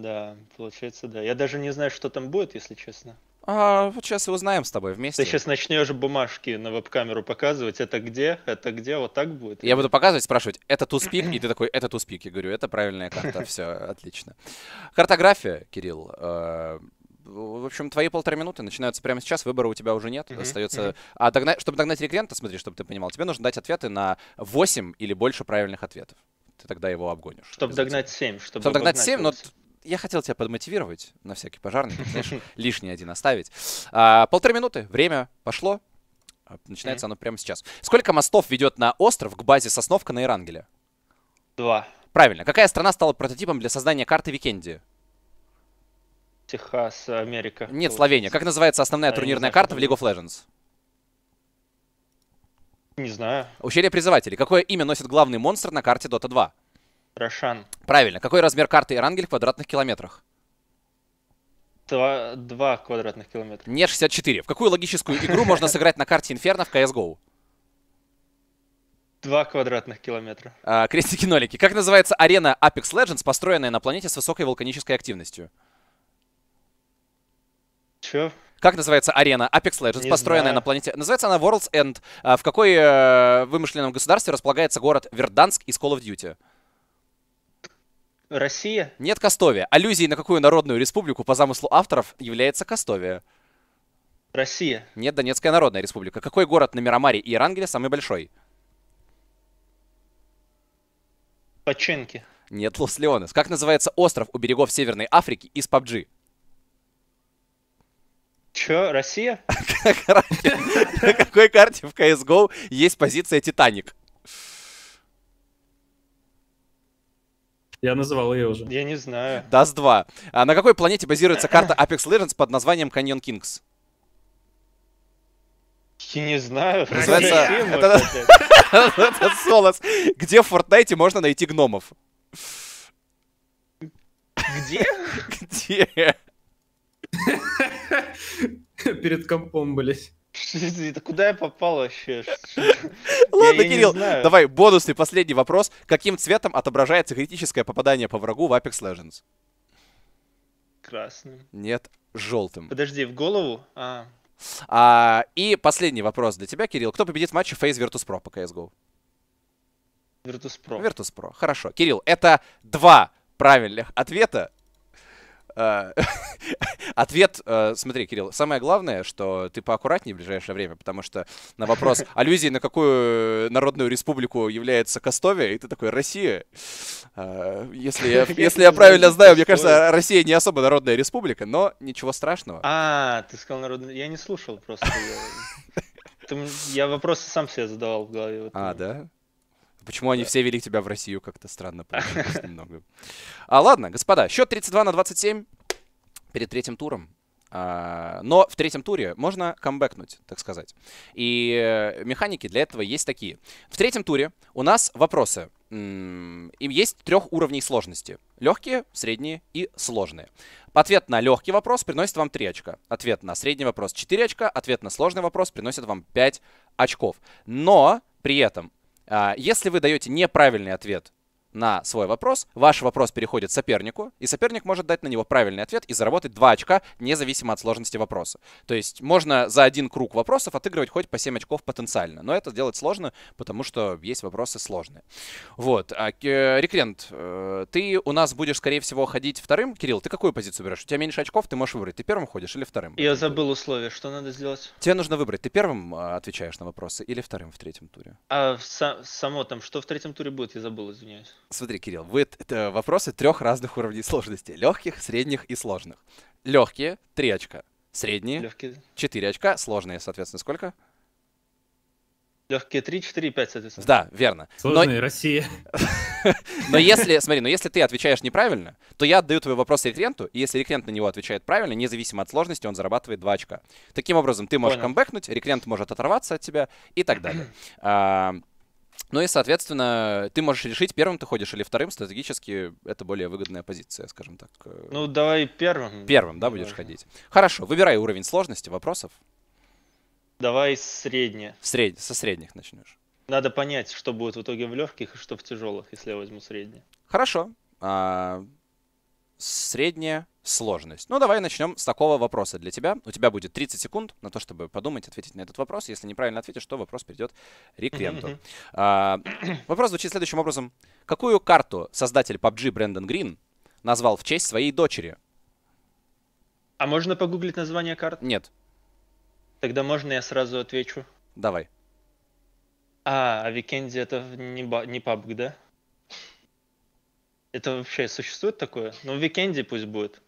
Да, получается, да. Я даже не знаю, что там будет, если честно. А, сейчас и узнаем с тобой вместе. Ты сейчас начнешь бумажки на веб-камеру показывать. Это где? Это где? Вот так будет? Я буду показывать, спрашивать, это туспик? И ты такой, это туспик. Я говорю, это правильная карта. Все, отлично. Картография, Кирилл э, в общем, твои полторы минуты начинаются прямо сейчас, выбора у тебя уже нет. Mm-hmm. Остается. Mm-hmm. А догнать, чтобы догнать рекрента, смотри, чтобы ты понимал, тебе нужно дать ответы на 8 или больше правильных ответов. Ты тогда его обгонишь. Чтобы догнать 7. Чтобы, чтобы догнать 7, но я хотел тебя подмотивировать на всякий пожарный, знаешь, лишний один оставить. А, полторы минуты, время пошло. А, начинается mm-hmm. оно прямо сейчас. Сколько мостов ведет на остров к базе Сосновка на Ирангеле? Два. Правильно. Какая страна стала прототипом для создания карты Викенди? Техас, Америка. Нет, Словения. Как называется основная а, турнирная знаю, карта в League of Legends? Не знаю. Ущелье призывателей. Какое имя носит главный монстр на карте Dota 2? Рошан. Правильно. Какой размер карты Ирангель в квадратных километрах? Два, два квадратных километра. Нет, 64. В какую логическую игру можно сыграть на карте Инферно в CSGO? Два квадратных километра. А, Крестики-нолики. Как называется арена Apex Legends, построенная на планете с высокой вулканической активностью? Чё? Как называется арена Apex Legends, Не построенная знаю. на планете? Называется она World's End. А, в какой э, вымышленном государстве располагается город Верданск из Call of Duty? Россия? Нет, Костовия. Аллюзией на какую народную республику по замыслу авторов является Костовия? Россия. Нет, Донецкая народная республика. Какой город на Мирамаре и Ирангеле самый большой? Починки. Нет, Лос-Леонес. Как называется остров у берегов Северной Африки из PUBG? Чё, Россия? На какой карте в CSGO есть позиция Титаник? Я называл ее уже. Я не знаю. Даст 2. А на какой планете базируется карта Apex Legends под названием Каньон Kings? Я не знаю. Называется... Это Солос. Где в Fortnite можно найти гномов? Где? Где? Перед компом, блядь. Это куда я попал вообще? Ладно, Кирилл, давай бонусный последний вопрос. Каким цветом отображается критическое попадание по врагу в Apex Legends? Красным. Нет, желтым. Подожди, в голову? А. а и последний вопрос для тебя, Кирилл. Кто победит в матче Face Virtus Pro по CSGO? Virtus Pro. Virtus Pro. Хорошо. Кирилл, это два правильных ответа Э, ответ, э, смотри, Кирилл, самое главное, что ты поаккуратнее в ближайшее время, потому что на вопрос аллюзии на какую народную республику является Костовия, и ты такой, Россия. Э, если я, если я правильно знаю, мне кажется, Россия не особо народная республика, но ничего страшного. А, ты сказал народная, я не слушал просто. Я вопросы сам себе задавал в голове. А, да? Почему они все вели тебя в Россию, как-то странно немного. А, ладно, господа, счет 32 на 27 перед третьим туром. А, но в третьем туре можно камбэкнуть, так сказать. И э, механики для этого есть такие. В третьем туре у нас вопросы. Им есть трех уровней сложности. Легкие, средние и сложные. Ответ на легкий вопрос приносит вам 3 очка. Ответ на средний вопрос 4 очка. Ответ на сложный вопрос приносит вам 5 очков. Но при этом а, если вы даете неправильный ответ на свой вопрос, ваш вопрос переходит сопернику, и соперник может дать на него правильный ответ и заработать 2 очка, независимо от сложности вопроса. То есть можно за один круг вопросов отыгрывать хоть по 7 очков потенциально, но это сделать сложно, потому что есть вопросы сложные. Вот. А, э, Рекрент, э, ты у нас будешь, скорее всего, ходить вторым. Кирилл, ты какую позицию берешь? У тебя меньше очков, ты можешь выбрать, ты первым ходишь или вторым? Я забыл условия, что надо сделать? Тебе нужно выбрать, ты первым э, отвечаешь на вопросы или вторым в третьем туре? А само там, что в третьем туре будет, я забыл, извиняюсь. Смотри, Кирилл, вы это вопросы трех разных уровней сложности. Легких, средних и сложных. Легкие — три очка. Средние — четыре очка. Сложные, соответственно, сколько? Легкие три, четыре, пять соответственно. Да, верно. Сложные, но... Россия. но если, смотри, но если ты отвечаешь неправильно, то я отдаю твой вопрос рекренту, и если рекрент на него отвечает правильно, независимо от сложности, он зарабатывает 2 очка. Таким образом, ты можешь Понял. камбэкнуть, рекрент может оторваться от тебя и так далее. А, ну и, соответственно, ты можешь решить, первым ты ходишь или вторым. Стратегически это более выгодная позиция, скажем так. Э, ну, давай первым. Первым, да, будешь Можно. ходить. Хорошо, выбирай уровень сложности вопросов. Давай среднее. Сред... Со средних начнешь. Надо понять, что будет в итоге в легких и что в тяжелых, если я возьму среднее. Хорошо. А, средняя сложность? Ну, давай начнем с такого вопроса для тебя. У тебя будет 30 секунд на то, чтобы подумать, ответить на этот вопрос. Если неправильно ответишь, то вопрос перейдет реквенту. А, вопрос звучит следующим образом. Какую карту создатель PUBG Брэндон Грин назвал в честь своей дочери? А можно погуглить название карт? Нет. Тогда можно я сразу отвечу? Давай. А, а Викенди это не, ба- не пабг, да? Это вообще существует такое? Ну, Викенди пусть будет.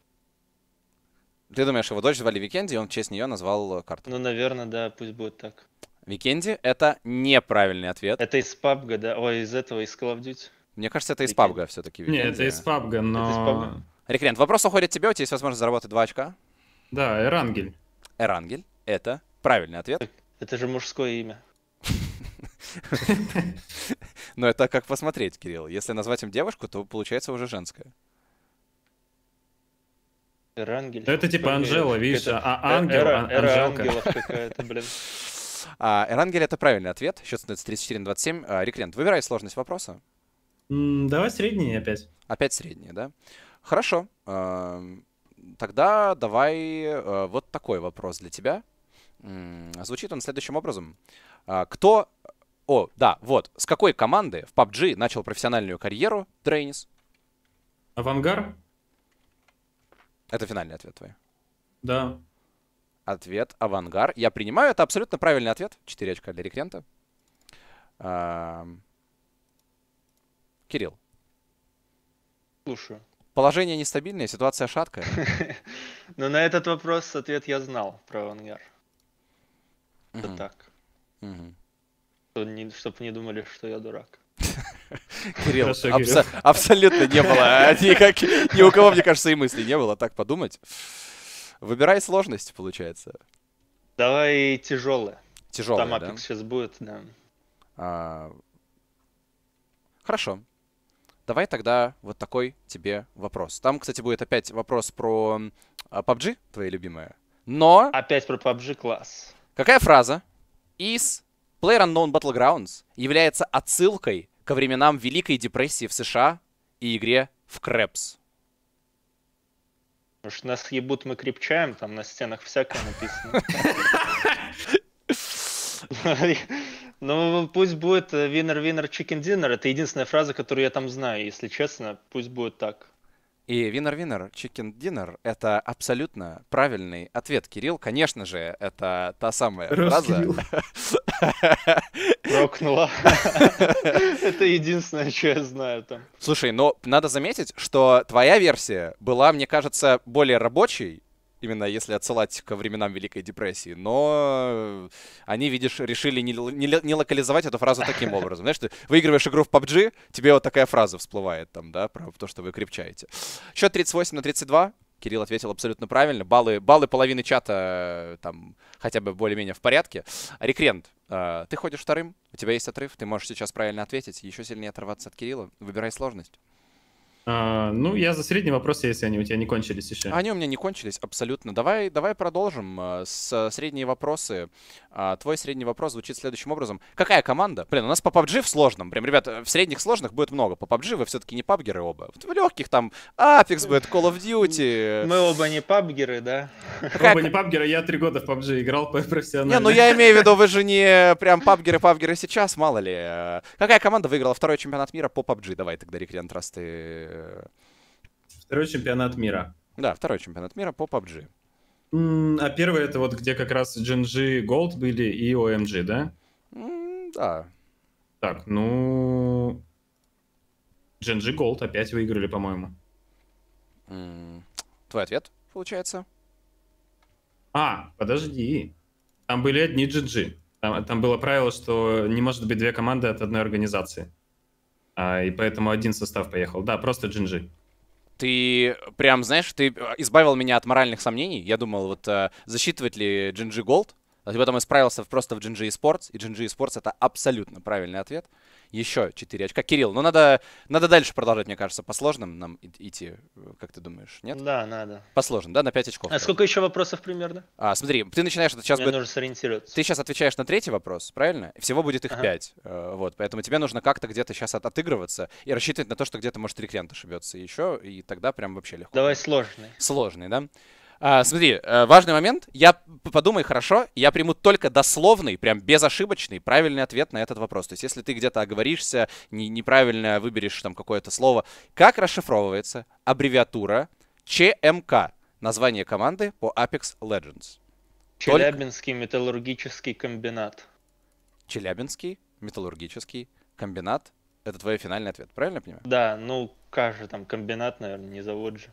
Ты думаешь, его дочь звали Викенди, и он в честь нее назвал э, карту? Ну, наверное, да, пусть будет так. Викенди — это неправильный ответ. Это из PUBG, да? Ой, из этого, из Call of Duty. Мне кажется, это из Викенди. PUBG все-таки. Викенди. Нет, это из PUBG, но... Это Рекрент, вопрос уходит тебе, у тебя есть возможность заработать 2 очка. Да, Эрангель. Эрангель — это правильный ответ. Это же мужское имя. Но это как посмотреть, Кирилл. Если назвать им девушку, то получается уже женская. Это типа Анжела, видишь, а э, ангел, Анжелка. какая-то, блин. А, Эрангель — это правильный ответ. Счет становится 34 на 27. А, Рекрент, выбирай сложность вопроса. Давай средний опять. Опять средний, да? Хорошо. А, тогда давай а, вот такой вопрос для тебя. Звучит он следующим образом. А, кто о, да, вот. С какой команды в PUBG начал профессиональную карьеру Трейнис? Авангар? Это финальный ответ твой. Да. Ответ авангар. Я принимаю, это абсолютно правильный ответ. 4 очка для рекрента. Кирилл. Слушаю. Положение нестабильное, ситуация шаткая. Но на этот вопрос ответ я знал про авангар. Это так. Чтобы не думали, что я дурак. Кирилл, абсо- абсолютно не было никак, ни у кого, мне кажется, и мысли не было так подумать. Выбирай сложность, получается. Давай тяжелое. Тяжелое, Там Apex да? сейчас будет, да. А... Хорошо. Давай тогда вот такой тебе вопрос. Там, кстати, будет опять вопрос про PUBG, а, твоя любимая. Но... Опять про PUBG класс. Какая фраза из PlayerUnknown Battlegrounds является отсылкой ко временам Великой депрессии в США и игре в Крэпс. Уж нас ебут, мы крепчаем, там на стенах всякое написано. Ну, пусть будет э, «Winner, winner, chicken dinner». Это единственная фраза, которую я там знаю, если честно. Пусть будет так. И «Winner, winner, chicken dinner» — это абсолютно правильный ответ, Кирилл. Конечно же, это та самая фраза. Рокнула. Это единственное, что я знаю там. Слушай, но надо заметить, что твоя версия была, мне кажется, более рабочей, именно если отсылать ко временам Великой Депрессии, но они, видишь, решили не, не, не локализовать эту фразу таким образом. Знаешь, ты выигрываешь игру в PUBG, тебе вот такая фраза всплывает там, да, про то, что вы крепчаете. Счет 38 на 32, Кирилл ответил абсолютно правильно. Баллы, баллы половины чата э, там хотя бы более-менее в порядке. Рекрент, э, ты ходишь вторым, у тебя есть отрыв, ты можешь сейчас правильно ответить, еще сильнее оторваться от Кирилла. Выбирай сложность. А, ну, я за средний вопрос, если они у тебя не кончились еще. Они у меня не кончились, абсолютно. Давай, давай продолжим э, с средние вопросы. А, твой средний вопрос звучит следующим образом. Какая команда? Блин, у нас по PUBG в сложном. Прям, ребят, в средних сложных будет много. По PUBG вы все-таки не пабгеры оба. В легких там Apex будет, Call of Duty. Мы оба не пабгеры, да? Какая... Оба не пабгеры, я три года в PUBG играл профессионально. Не, ну я имею в виду, вы же не прям пабгеры-пабгеры сейчас, мало ли. Э, какая команда выиграла второй чемпионат мира по PUBG? Давай тогда, Рекрент, раз ты Второй чемпионат мира. Да, второй чемпионат мира по PUBG. А первый это вот где как раз GNG Gold были и OMG, да? да. Так, ну... GNG Gold опять выиграли, по-моему. твой ответ, получается? А, подожди. Там были одни GG. Там, там было правило, что не может быть две команды от одной организации. А, и поэтому один состав поехал. Да, просто джинжи. Ты прям, знаешь, ты избавил меня от моральных сомнений. Я думал, вот а, засчитывать ли джинжи голд? А ты потом исправился просто в джинжи и спортс, и джинжи и спортс это абсолютно правильный ответ еще 4 очка. Кирилл, ну надо, надо дальше продолжать, мне кажется, по сложным нам идти, как ты думаешь, нет? Да, надо. По сложным, да, на 5 очков. А так. сколько еще вопросов примерно? А, смотри, ты начинаешь, это сейчас Мне будет... нужно сориентироваться. Ты сейчас отвечаешь на третий вопрос, правильно? Всего будет их ага. 5, э, вот, поэтому тебе нужно как-то где-то сейчас от отыгрываться и рассчитывать на то, что где-то, может, реклиент ошибется еще, и тогда прям вообще легко. Давай сложный. Сложный, да? А, смотри, э, важный момент. Я подумай хорошо, я приму только дословный, прям безошибочный, правильный ответ на этот вопрос. То есть, если ты где-то оговоришься, не, неправильно выберешь там какое-то слово, как расшифровывается аббревиатура ЧМК, название команды по Apex Legends? Челябинский только... металлургический комбинат. Челябинский металлургический комбинат. Это твой финальный ответ, правильно я понимаю? Да, ну, как же там комбинат, наверное, не завод же.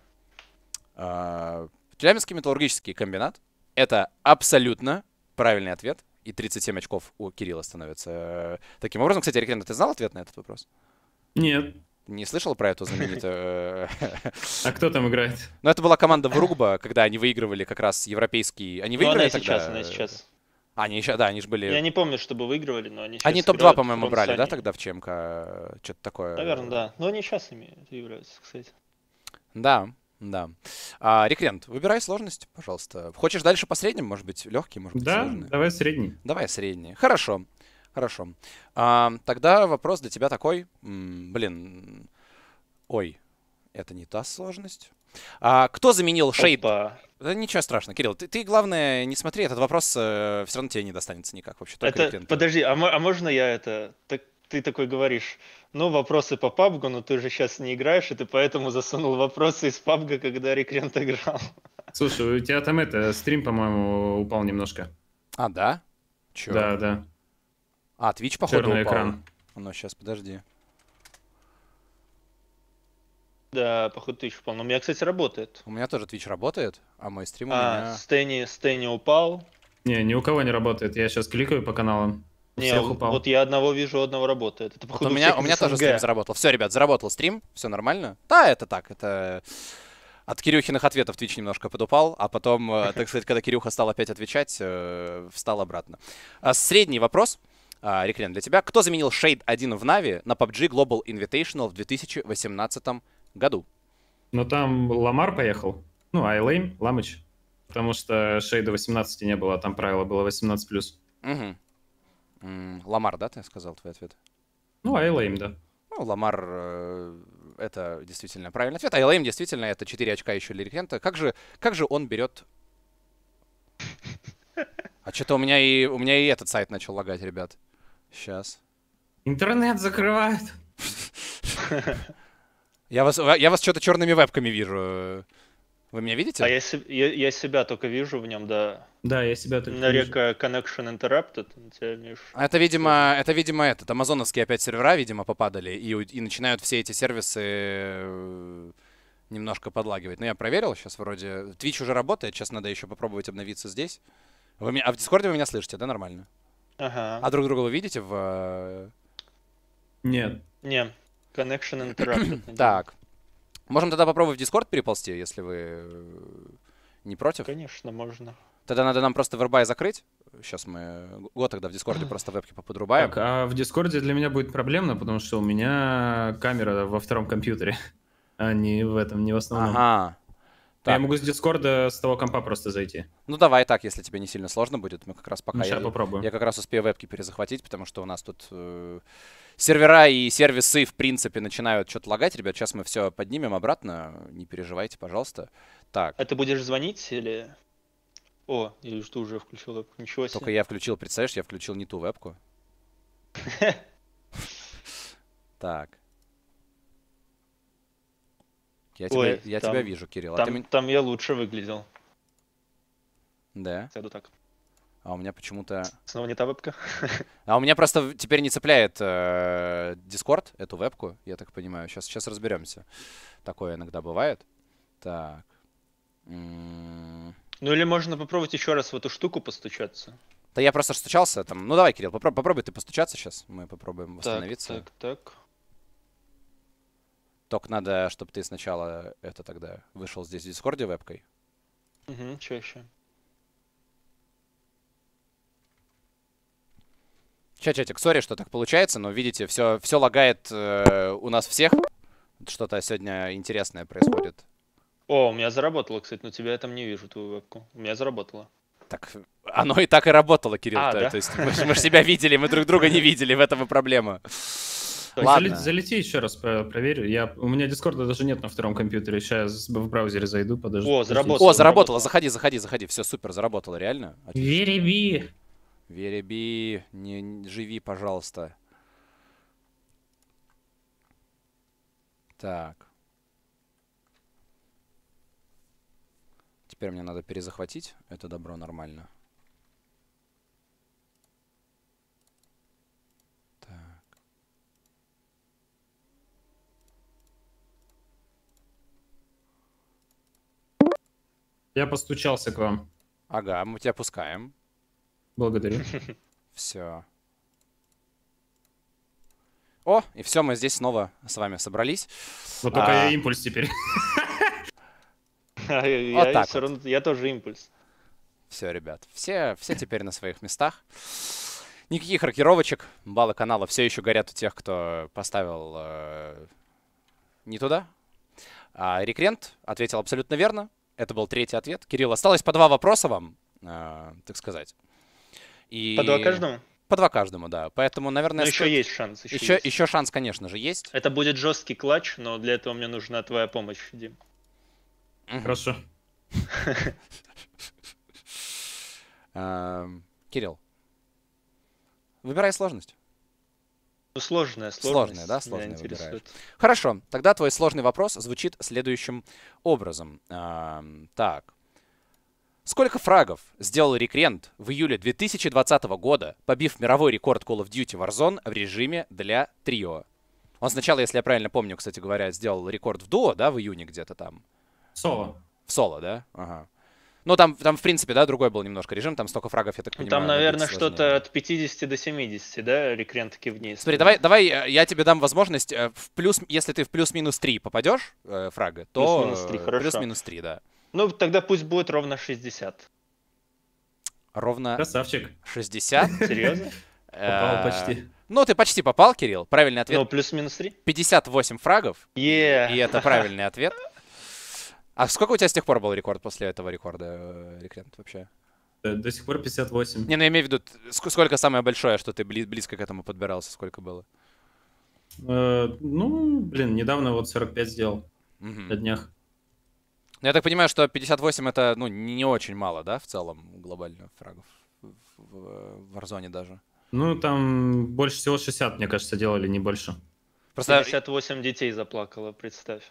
А, Челябинский металлургический комбинат — это абсолютно правильный ответ. И 37 очков у Кирилла становится. Э, таким образом, кстати, Рекрендер, ты знал ответ на этот вопрос? Нет. Не слышал про эту знаменитую... Э, а кто там играет? Ну, это была команда Вругба, когда они выигрывали как раз европейский... Они ну, выиграли она сейчас, она сейчас. Они еще, да, они же были... Я не помню, чтобы выигрывали, но они Они топ-2, по-моему, брали, да, тогда в ЧМК? Э, Что-то такое. Наверное, да. Но они сейчас ими являются, кстати. Да. Да. А, рекрент, выбирай сложность, пожалуйста. Хочешь дальше по средним, может быть, легкий, может быть, да, сложный? давай средний. Давай средний. Хорошо, хорошо. А, тогда вопрос для тебя такой. М -м, блин, ой, это не та сложность. А, кто заменил шейд? Да ничего страшного, Кирилл. Ты, ты главное, не смотри, этот вопрос э, все равно тебе не достанется никак вообще. это, рекрент. подожди, а, а можно я это... Так ты такой говоришь, ну, вопросы по пабгу, но ты же сейчас не играешь, и ты поэтому засунул вопросы из пабга, когда рекрент играл. Слушай, у тебя там это, стрим, по-моему, упал немножко. А, да? Чё? Да, да. А, Twitch, походу, Черный упал. экран. Ну, сейчас, подожди. Да, походу, Twitch упал. Но у меня, кстати, работает. У меня тоже Twitch работает, а мой стрим у меня. а, меня... Стэнни, Стэнни упал. Не, ни у кого не работает. Я сейчас кликаю по каналам. Не, упал. вот я одного вижу, одного работает. Это, походу, вот у меня, у меня тоже стрим заработал. Все, ребят, заработал стрим, все нормально. Да, это так, это... От Кирюхиных ответов Твич немножко подупал, а потом, э, так сказать, когда Кирюха стал опять отвечать, э, встал обратно. А средний вопрос, а, Реклен, для тебя. Кто заменил Shade 1 в Нави на PUBG Global Invitational в 2018 году? Ну, там Ламар поехал. Ну, Айлейм, Ламыч. Потому что Шейда 18 не было, а там правило было 18+. Угу. Ламар, да, ты сказал твой ответ? Ну, Айлэйм, да. Ну, Ламар э, это действительно правильный ответ. Айлэйм действительно это 4 очка еще для Рикента. Как же, как же он берет... А что-то у меня и у меня и этот сайт начал лагать, ребят. Сейчас. Интернет закрывает. Я вас, я вас что-то черными вебками вижу. Вы меня видите? А я, я, я себя только вижу в нем, да. Да, я себя так... Река Connection Interrupted. Миш... А это, видимо, это, видимо, этот, амазоновские опять сервера, видимо, попадали, и, и начинают все эти сервисы э, немножко подлагивать. Но ну, я проверил сейчас вроде. Twitch уже работает, сейчас надо еще попробовать обновиться здесь. Вы меня... А в Дискорде вы меня слышите, да, нормально? Ага. А друг друга вы видите в... Э, Нет. Нет. Connection Interrupted. так. Можем тогда попробовать в Discord переползти, если вы э, не против? Конечно, можно. Тогда надо нам просто вербай закрыть. Сейчас мы год тогда в Дискорде просто вебки поподрубаем. Так, а в Дискорде для меня будет проблемно, потому что у меня камера во втором компьютере, а не в этом, не в основном. Ага. Так. Я могу с Дискорда с того компа просто зайти. Ну давай так, если тебе не сильно сложно будет. Мы как раз пока... Ну, сейчас я, попробую. Я как раз успею вебки перезахватить, потому что у нас тут э, сервера и сервисы, в принципе, начинают что-то лагать. Ребят, сейчас мы все поднимем обратно. Не переживайте, пожалуйста. Так. А ты будешь звонить или... О, или что уже включил вебку? Ничего себе. Только я включил, представляешь, я включил не ту вебку. Так. Я, Ой, тебя, я там, тебя вижу, Кирилл. А там, а ты... там я лучше выглядел. Да. Сяду так. А у меня почему-то... Снова не та вебка? А у меня просто теперь не цепляет э, Discord эту вебку, я так понимаю. Сейчас, сейчас разберемся. Такое иногда бывает. Так. М -м ну или можно попробовать еще раз в эту штуку постучаться. Да я просто стучался там. Ну давай, Кирилл, попробуй, попробуй ты постучаться сейчас. Мы попробуем восстановиться. Так, так, так. Только надо, чтобы ты сначала это тогда вышел здесь в Дискорде вебкой. Угу, чаще. Че, чатик, сори, что так получается, но видите, все, все лагает э, у нас всех. Что-то сегодня интересное происходит. О, у меня заработало, кстати, но тебя я там не вижу, твою вебку. У меня заработало. Так, оно и так и работало, Кирилл. А, да? то есть мы, мы же себя видели, мы друг друга не видели, в этом и проблема. Ладно. Залети еще раз, проверю. Я, у меня Дискорда даже нет на втором компьютере. Сейчас в браузере зайду, подожди. О, заработало. О, заработало. Заходи, заходи, заходи. Все, супер, заработало, реально. Вереби. Вереби, не живи, пожалуйста. Так. Теперь мне надо перезахватить это добро нормально. Так. Я постучался к вам. Ага, мы тебя пускаем. Благодарю. Все. О, и все, мы здесь снова с вами собрались. Вот только я а, импульс теперь. Вот так. Я тоже импульс. Все, ребят, все, все теперь на своих местах. Никаких рокировочек. Баллы канала все еще горят у тех, кто поставил э, не туда. А Рекрент ответил абсолютно верно. Это был третий ответ. Кирилл, осталось по два вопроса вам, э, так сказать. И... По два каждому? По два каждому, да. Поэтому, наверное... Но ну, еще есть шанс. Еще, еще, есть. еще шанс, конечно же, есть. Это будет жесткий клатч, но для этого мне нужна твоя помощь, Дим. Хорошо. Эм, Кирилл, выбирай сложность. Ну, сложная, сложная. Сложная, да, сложная выбираешь. Хорошо, тогда твой сложный вопрос звучит следующим образом. Эм, так. Сколько фрагов сделал Рекрент в июле 2020 года, побив мировой рекорд Call of Duty Warzone в режиме для трио? Он сначала, если я правильно помню, кстати говоря, сделал рекорд в дуо, да, в июне где-то там. Соло. В соло, да? Ага. Ну, там, там, в принципе, да, другой был немножко режим, там столько фрагов, я так ну, понимаю. Там, наверное, что-то от 50 до 70, да, рекрен таки вниз. Смотри, давай, давай э, я тебе дам возможность, э, в плюс, если ты в плюс-минус 3 попадешь э, фрага, то... Плюс-минус 3, э, хорошо. Плюс-минус 3, да. Ну, тогда пусть будет ровно 60. Ровно... Красавчик. 60? Серьезно? Попал почти. Ну, ты почти попал, Кирилл. Правильный ну, ответ. Ну, плюс-минус 3. 58 фрагов. Yeah. И это правильный ответ. А сколько у тебя с тех пор был рекорд после этого рекорда, э, Рекрент, вообще? Э, до сих пор 58. Не, ну я имею в виду, сколько самое большое, что ты близко к этому подбирался, сколько было? Э, ну, блин, недавно вот 45 сделал угу. на днях. Ну, я так понимаю, что 58 это, ну, не очень мало, да, в целом, глобально фрагов в Warzone даже? Ну, там больше всего 60, мне кажется, делали, не больше. Просто... 58 детей заплакало, представь.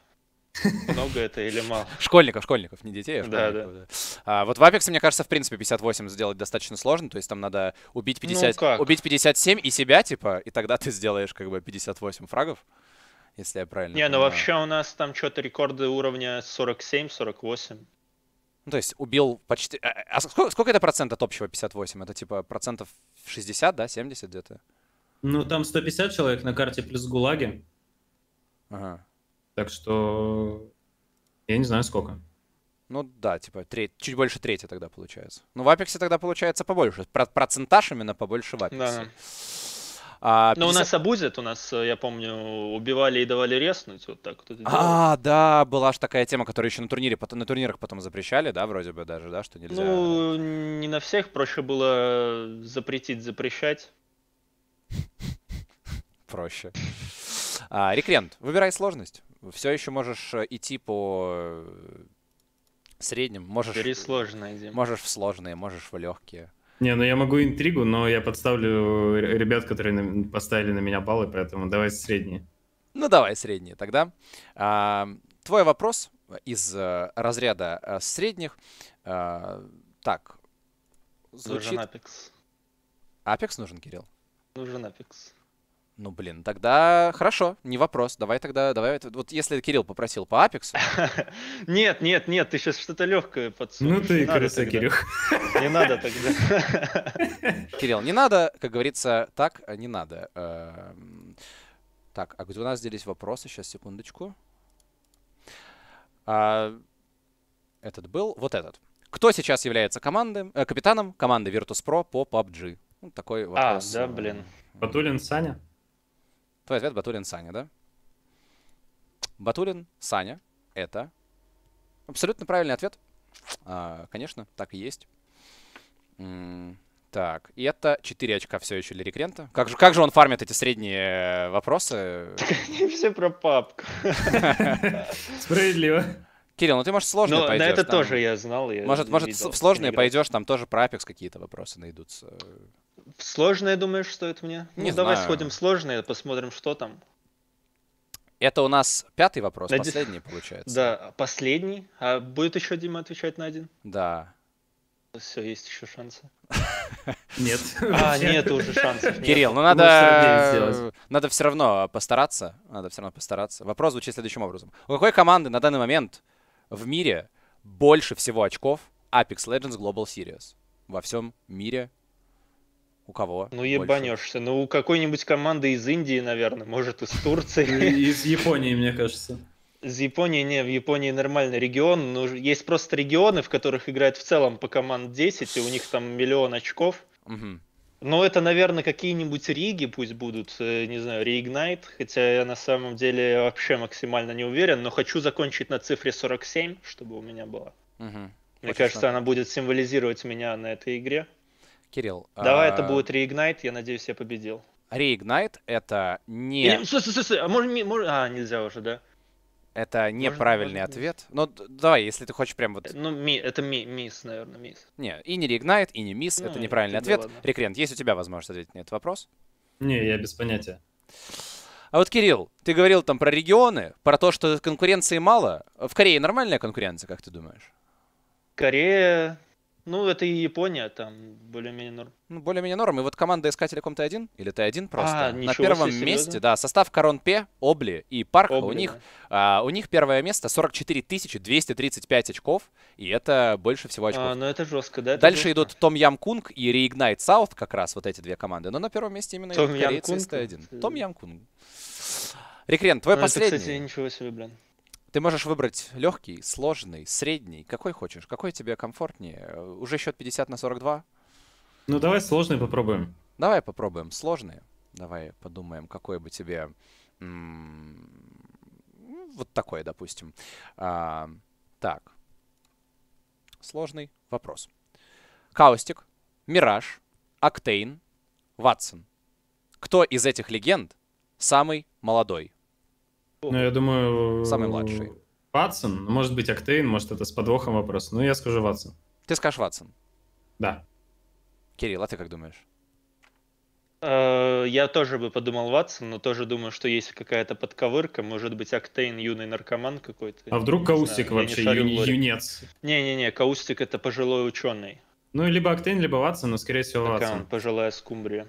Много это или мало? Школьников, школьников, не детей, а да, да. А, вот в Apex, мне кажется, в принципе, 58 сделать достаточно сложно, то есть там надо убить, 50, ну, убить 57 и себя, типа, и тогда ты сделаешь как бы 58 фрагов, если я правильно Не, ну понимаю. ну вообще у нас там что-то рекорды уровня 47-48. Ну, то есть убил почти... А, а, а сколько, сколько это процент от общего 58? Это типа процентов 60, да, 70 где-то? Ну, там 150 человек на карте плюс гулаги. Ага. Так что я не знаю сколько. Ну да, типа треть, чуть больше трети тогда получается. Ну в Apex тогда получается побольше. Про процентаж именно побольше в Apex. Да. А, 50... Но у нас обузит, у нас, я помню, убивали и давали резнуть вот так. Вот а, да, была же такая тема, которую еще на турнире, на турнирах потом запрещали, да, вроде бы даже, да, что нельзя. Ну, не на всех, проще было запретить запрещать. Проще. А, рекрент, выбирай сложность все еще можешь э, идти по э, средним. Можешь, Пересложенная, Дима. Можешь в сложные, можешь в легкие. Не, ну я могу интригу, но я подставлю э, ребят, которые на, поставили на меня баллы, поэтому давай средние. Ну давай средние тогда. А, твой вопрос из а, разряда а, средних. А, так. Звучит... Нужен Apex. Apex нужен, Кирилл? Нужен Apex. Ну, блин, тогда хорошо, не вопрос. Давай тогда, давай. Вот если Кирилл попросил по Апексу. Нет, нет, нет, ты сейчас что-то легкое подсунул. Ну ты крыса, Кирюх. Не надо тогда. Кирилл, не надо, как говорится, так, а не надо. Эм, так, а где у нас здесь вопросы? Сейчас, секундочку. А, этот был, вот этот. Кто сейчас является командой, э, капитаном команды Virtus.pro по PUBG? Ну, такой а, вопрос. А, да, э, блин. Батулин Саня? Твой ответ Батурин Саня, да? Батурин Саня — это абсолютно правильный ответ. А, конечно, так и есть. М так, и это 4 очка все еще для рекрента. Как же, как же он фармит эти средние э, вопросы? Все про папку. Справедливо. Кирилл, ну ты, может, сложные пойдешь. Ну, на это там. тоже я знал. Я может, может в сложные пойдешь, там тоже про Apex какие-то вопросы найдутся. Сложное, думаешь, стоит мне? Ну, не ну, давай сходим в сложное, посмотрим, что там. Это у нас пятый вопрос, Нади... последний получается. Да, последний. А будет еще Дима отвечать на один? Да. Все, есть еще шансы. Нет. А, нет уже шансов. Кирилл, ну надо... Надо все равно постараться. Надо все равно постараться. Вопрос звучит следующим образом. У какой команды на данный момент в мире больше всего очков Apex Legends Global Series? Во всем мире у кого? Ну, ебанешься. Ну, у какой-нибудь команды из Индии, наверное, может, из Турции. Ну, из Японии, мне кажется. Из Японии, не, в Японии нормальный регион, но ну, есть просто регионы, в которых играет в целом по команд 10, и у них там миллион очков. Угу. Но это, наверное, какие-нибудь риги пусть будут, э, не знаю, Reignite. хотя я на самом деле вообще максимально не уверен, но хочу закончить на цифре 47, чтобы у меня было. Угу. Мне Очень кажется, она будет символизировать меня на этой игре. Кирилл. Давай а... это будет Reignite, я надеюсь, я победил. Reignite это не... Или, стой, стой, стой, а, можно, можно... а нельзя уже, да? Это неправильный можно, ответ. Ну, давай, если ты хочешь прям вот... Э, ну, ми, это ми, мисс, наверное, мисс. Не, и не Reignite, и не мисс, ну, это неправильный ну, ответ. Ладно. Рекрент, есть у тебя возможность ответить на этот вопрос? Не, я без понятия. А вот, Кирилл, ты говорил там про регионы, про то, что конкуренции мало. В Корее нормальная конкуренция, как ты думаешь? Корея ну, это и Япония, там более-менее норм. Ну, более-менее норм. И вот команда СК Телеком Т1 или Т1 просто а, на первом себе, месте. Серьезно? Да, состав Корон П, Обли и Парк. Обли, у, них, да. а, у них первое место 44 235 очков. И это больше всего а, очков. А, ну это жестко, да? Это Дальше жестко. идут Том Ям Кунг и Реигнайт Саут, как раз вот эти две команды. Но на первом месте именно Том идут корейцы Т1. Э. Том Ям Кунг. Рекрен, твой ну, последний. Это, кстати, ничего себе, блин. Ты можешь выбрать легкий, сложный, средний, какой хочешь, какой тебе комфортнее. Уже счет 50 на 42. Ну давай сложный попробуем. Давай попробуем сложные. Давай подумаем, какой бы тебе... Вот такой, допустим. А, так. Сложный вопрос. Каустик, Мираж, Октейн, Ватсон. Кто из этих легенд самый молодой? Ну, я думаю... Самый младший. Ватсон, может быть, Октейн, может, это с подвохом вопрос. Ну, я скажу Ватсон. Ты скажешь Ватсон? Да. Кирилл, а ты как думаешь? Э, я тоже бы подумал Ватсон, но тоже думаю, что есть какая-то подковырка. Может быть, Октейн юный наркоман какой-то. А вдруг Каустик знаю, вообще ю- юнец? Не-не-не, Каустик это пожилой ученый. Ну, либо Октейн, либо Ватсон, но, скорее всего, Ватсон. пожилая скумбрия.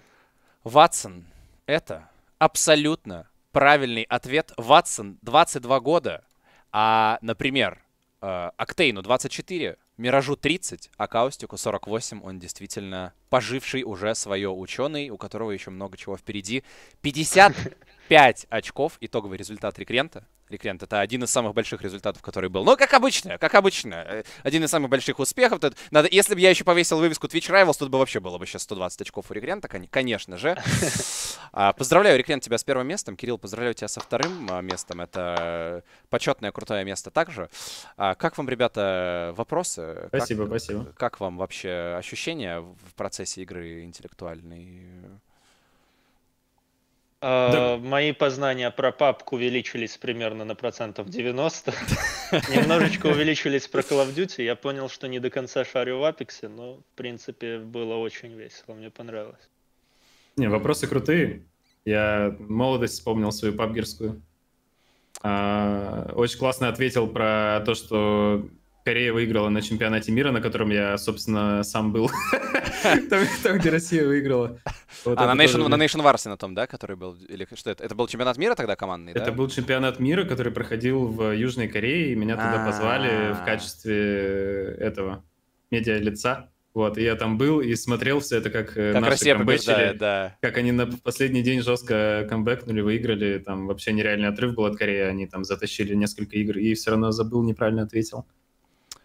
Ватсон — это абсолютно правильный ответ Ватсон 22 года, а, например, э, Октейну 24, Миражу 30, а Каустику 48. Он действительно поживший уже свое ученый, у которого еще много чего впереди. 55 очков. Итоговый результат рекрента. Рекрент. Это один из самых больших результатов, который был. Но ну, как обычно, как обычно. Э, один из самых больших успехов. Тут надо, если бы я еще повесил вывеску Twitch Rivals, тут бы вообще было бы сейчас 120 очков у Рекрента, конечно же. А, поздравляю, Рекрент, тебя с первым местом. Кирилл, поздравляю тебя со вторым а, местом. Это почетное, крутое место также. А, как вам, ребята, вопросы? Спасибо, спасибо. Как вам вообще ощущения в процессе игры интеллектуальной? Да. А, мои познания про папку увеличились примерно на процентов 90. Немножечко увеличились про Call of Duty. Я понял, что не до конца шарю в Apex, но, в принципе, было очень весело, мне понравилось. Не, вопросы крутые. Я молодость вспомнил свою пабгерскую. А, очень классно ответил про то, что Корея выиграла на чемпионате мира, на котором я, собственно, сам был. Там, где Россия выиграла. а на Nation Варсе на том, да, который был? Или что это? Это был чемпионат мира тогда командный, Это был чемпионат мира, который проходил в Южной Корее, и меня туда позвали в а. качестве этого медиа-лица. Вот, и я там был и смотрел все это, как, э, как наши Россия да. как они на последний день жестко камбэкнули, выиграли, там вообще нереальный отрыв был от Кореи, они там затащили несколько игр, и все равно забыл, неправильно ответил.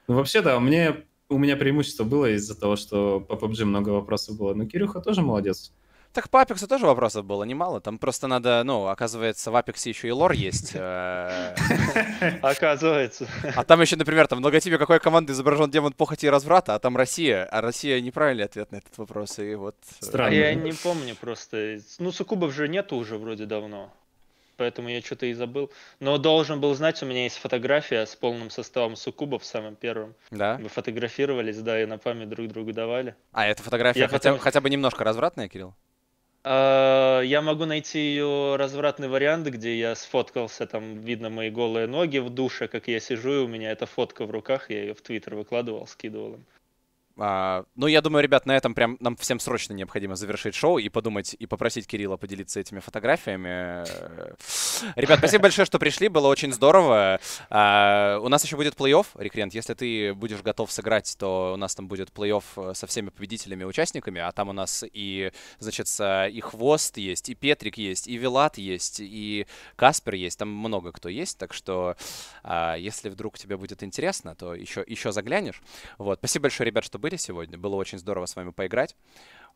Ну, вообще, да, мне, у меня преимущество было из-за того, что по PUBG много вопросов было. Но Кирюха тоже молодец. Так по Апексу тоже вопросов было немало. Там просто надо, ну, оказывается, в Апексе еще и лор есть. Э. Оказывается. А там еще, например, там в логотипе какой команды изображен демон похоти и разврата, а там Россия. А Россия неправильный ответ на этот вопрос. И вот... Э, Странно. Я не помню просто. Ну, суккубов же нету уже вроде давно поэтому я что-то и забыл. Но должен был знать, у меня есть фотография с полным составом суккубов самым первым. Да? Мы фотографировались, да, и на память друг другу давали. А эта фотография я хотя, потом... хотя бы немножко развратная, Кирилл? А, я могу найти ее развратный вариант, где я сфоткался, там видно мои голые ноги в душе, как я сижу, и у меня эта фотка в руках, я ее в Твиттер выкладывал, скидывал им. А, ну, я думаю, ребят, на этом прям нам всем срочно необходимо завершить шоу и подумать, и попросить Кирилла поделиться этими фотографиями. Э, ребят, спасибо большое, что пришли, было очень здорово. А, у нас еще будет плей-офф, Рекрент. Если ты будешь готов сыграть, то у нас там будет плей-офф э, со всеми победителями и участниками, а там у нас и, значит, и Хвост есть, и Петрик есть, и Вилат есть, и Каспер есть, там много кто есть, так что а, если вдруг тебе будет интересно, то еще, еще заглянешь. Вот, спасибо большое, ребят, что были сегодня. Было очень здорово с вами поиграть.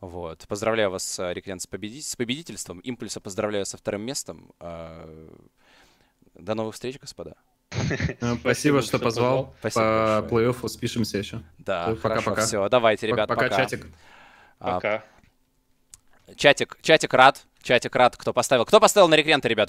Вот. Поздравляю вас, э, Рекрент, с, победи... с победительством. Импульса поздравляю со вторым местом. Э, до новых встреч, господа. Э, спасибо, что позвал. Спасибо По плей-оффу спишемся еще. Да, пока-пока. Все, давайте, ребят, пока. Пока, чатик. А, пока. Чатик, чатик рад. Чатик рад, кто поставил. Кто поставил на рекрента, ребят?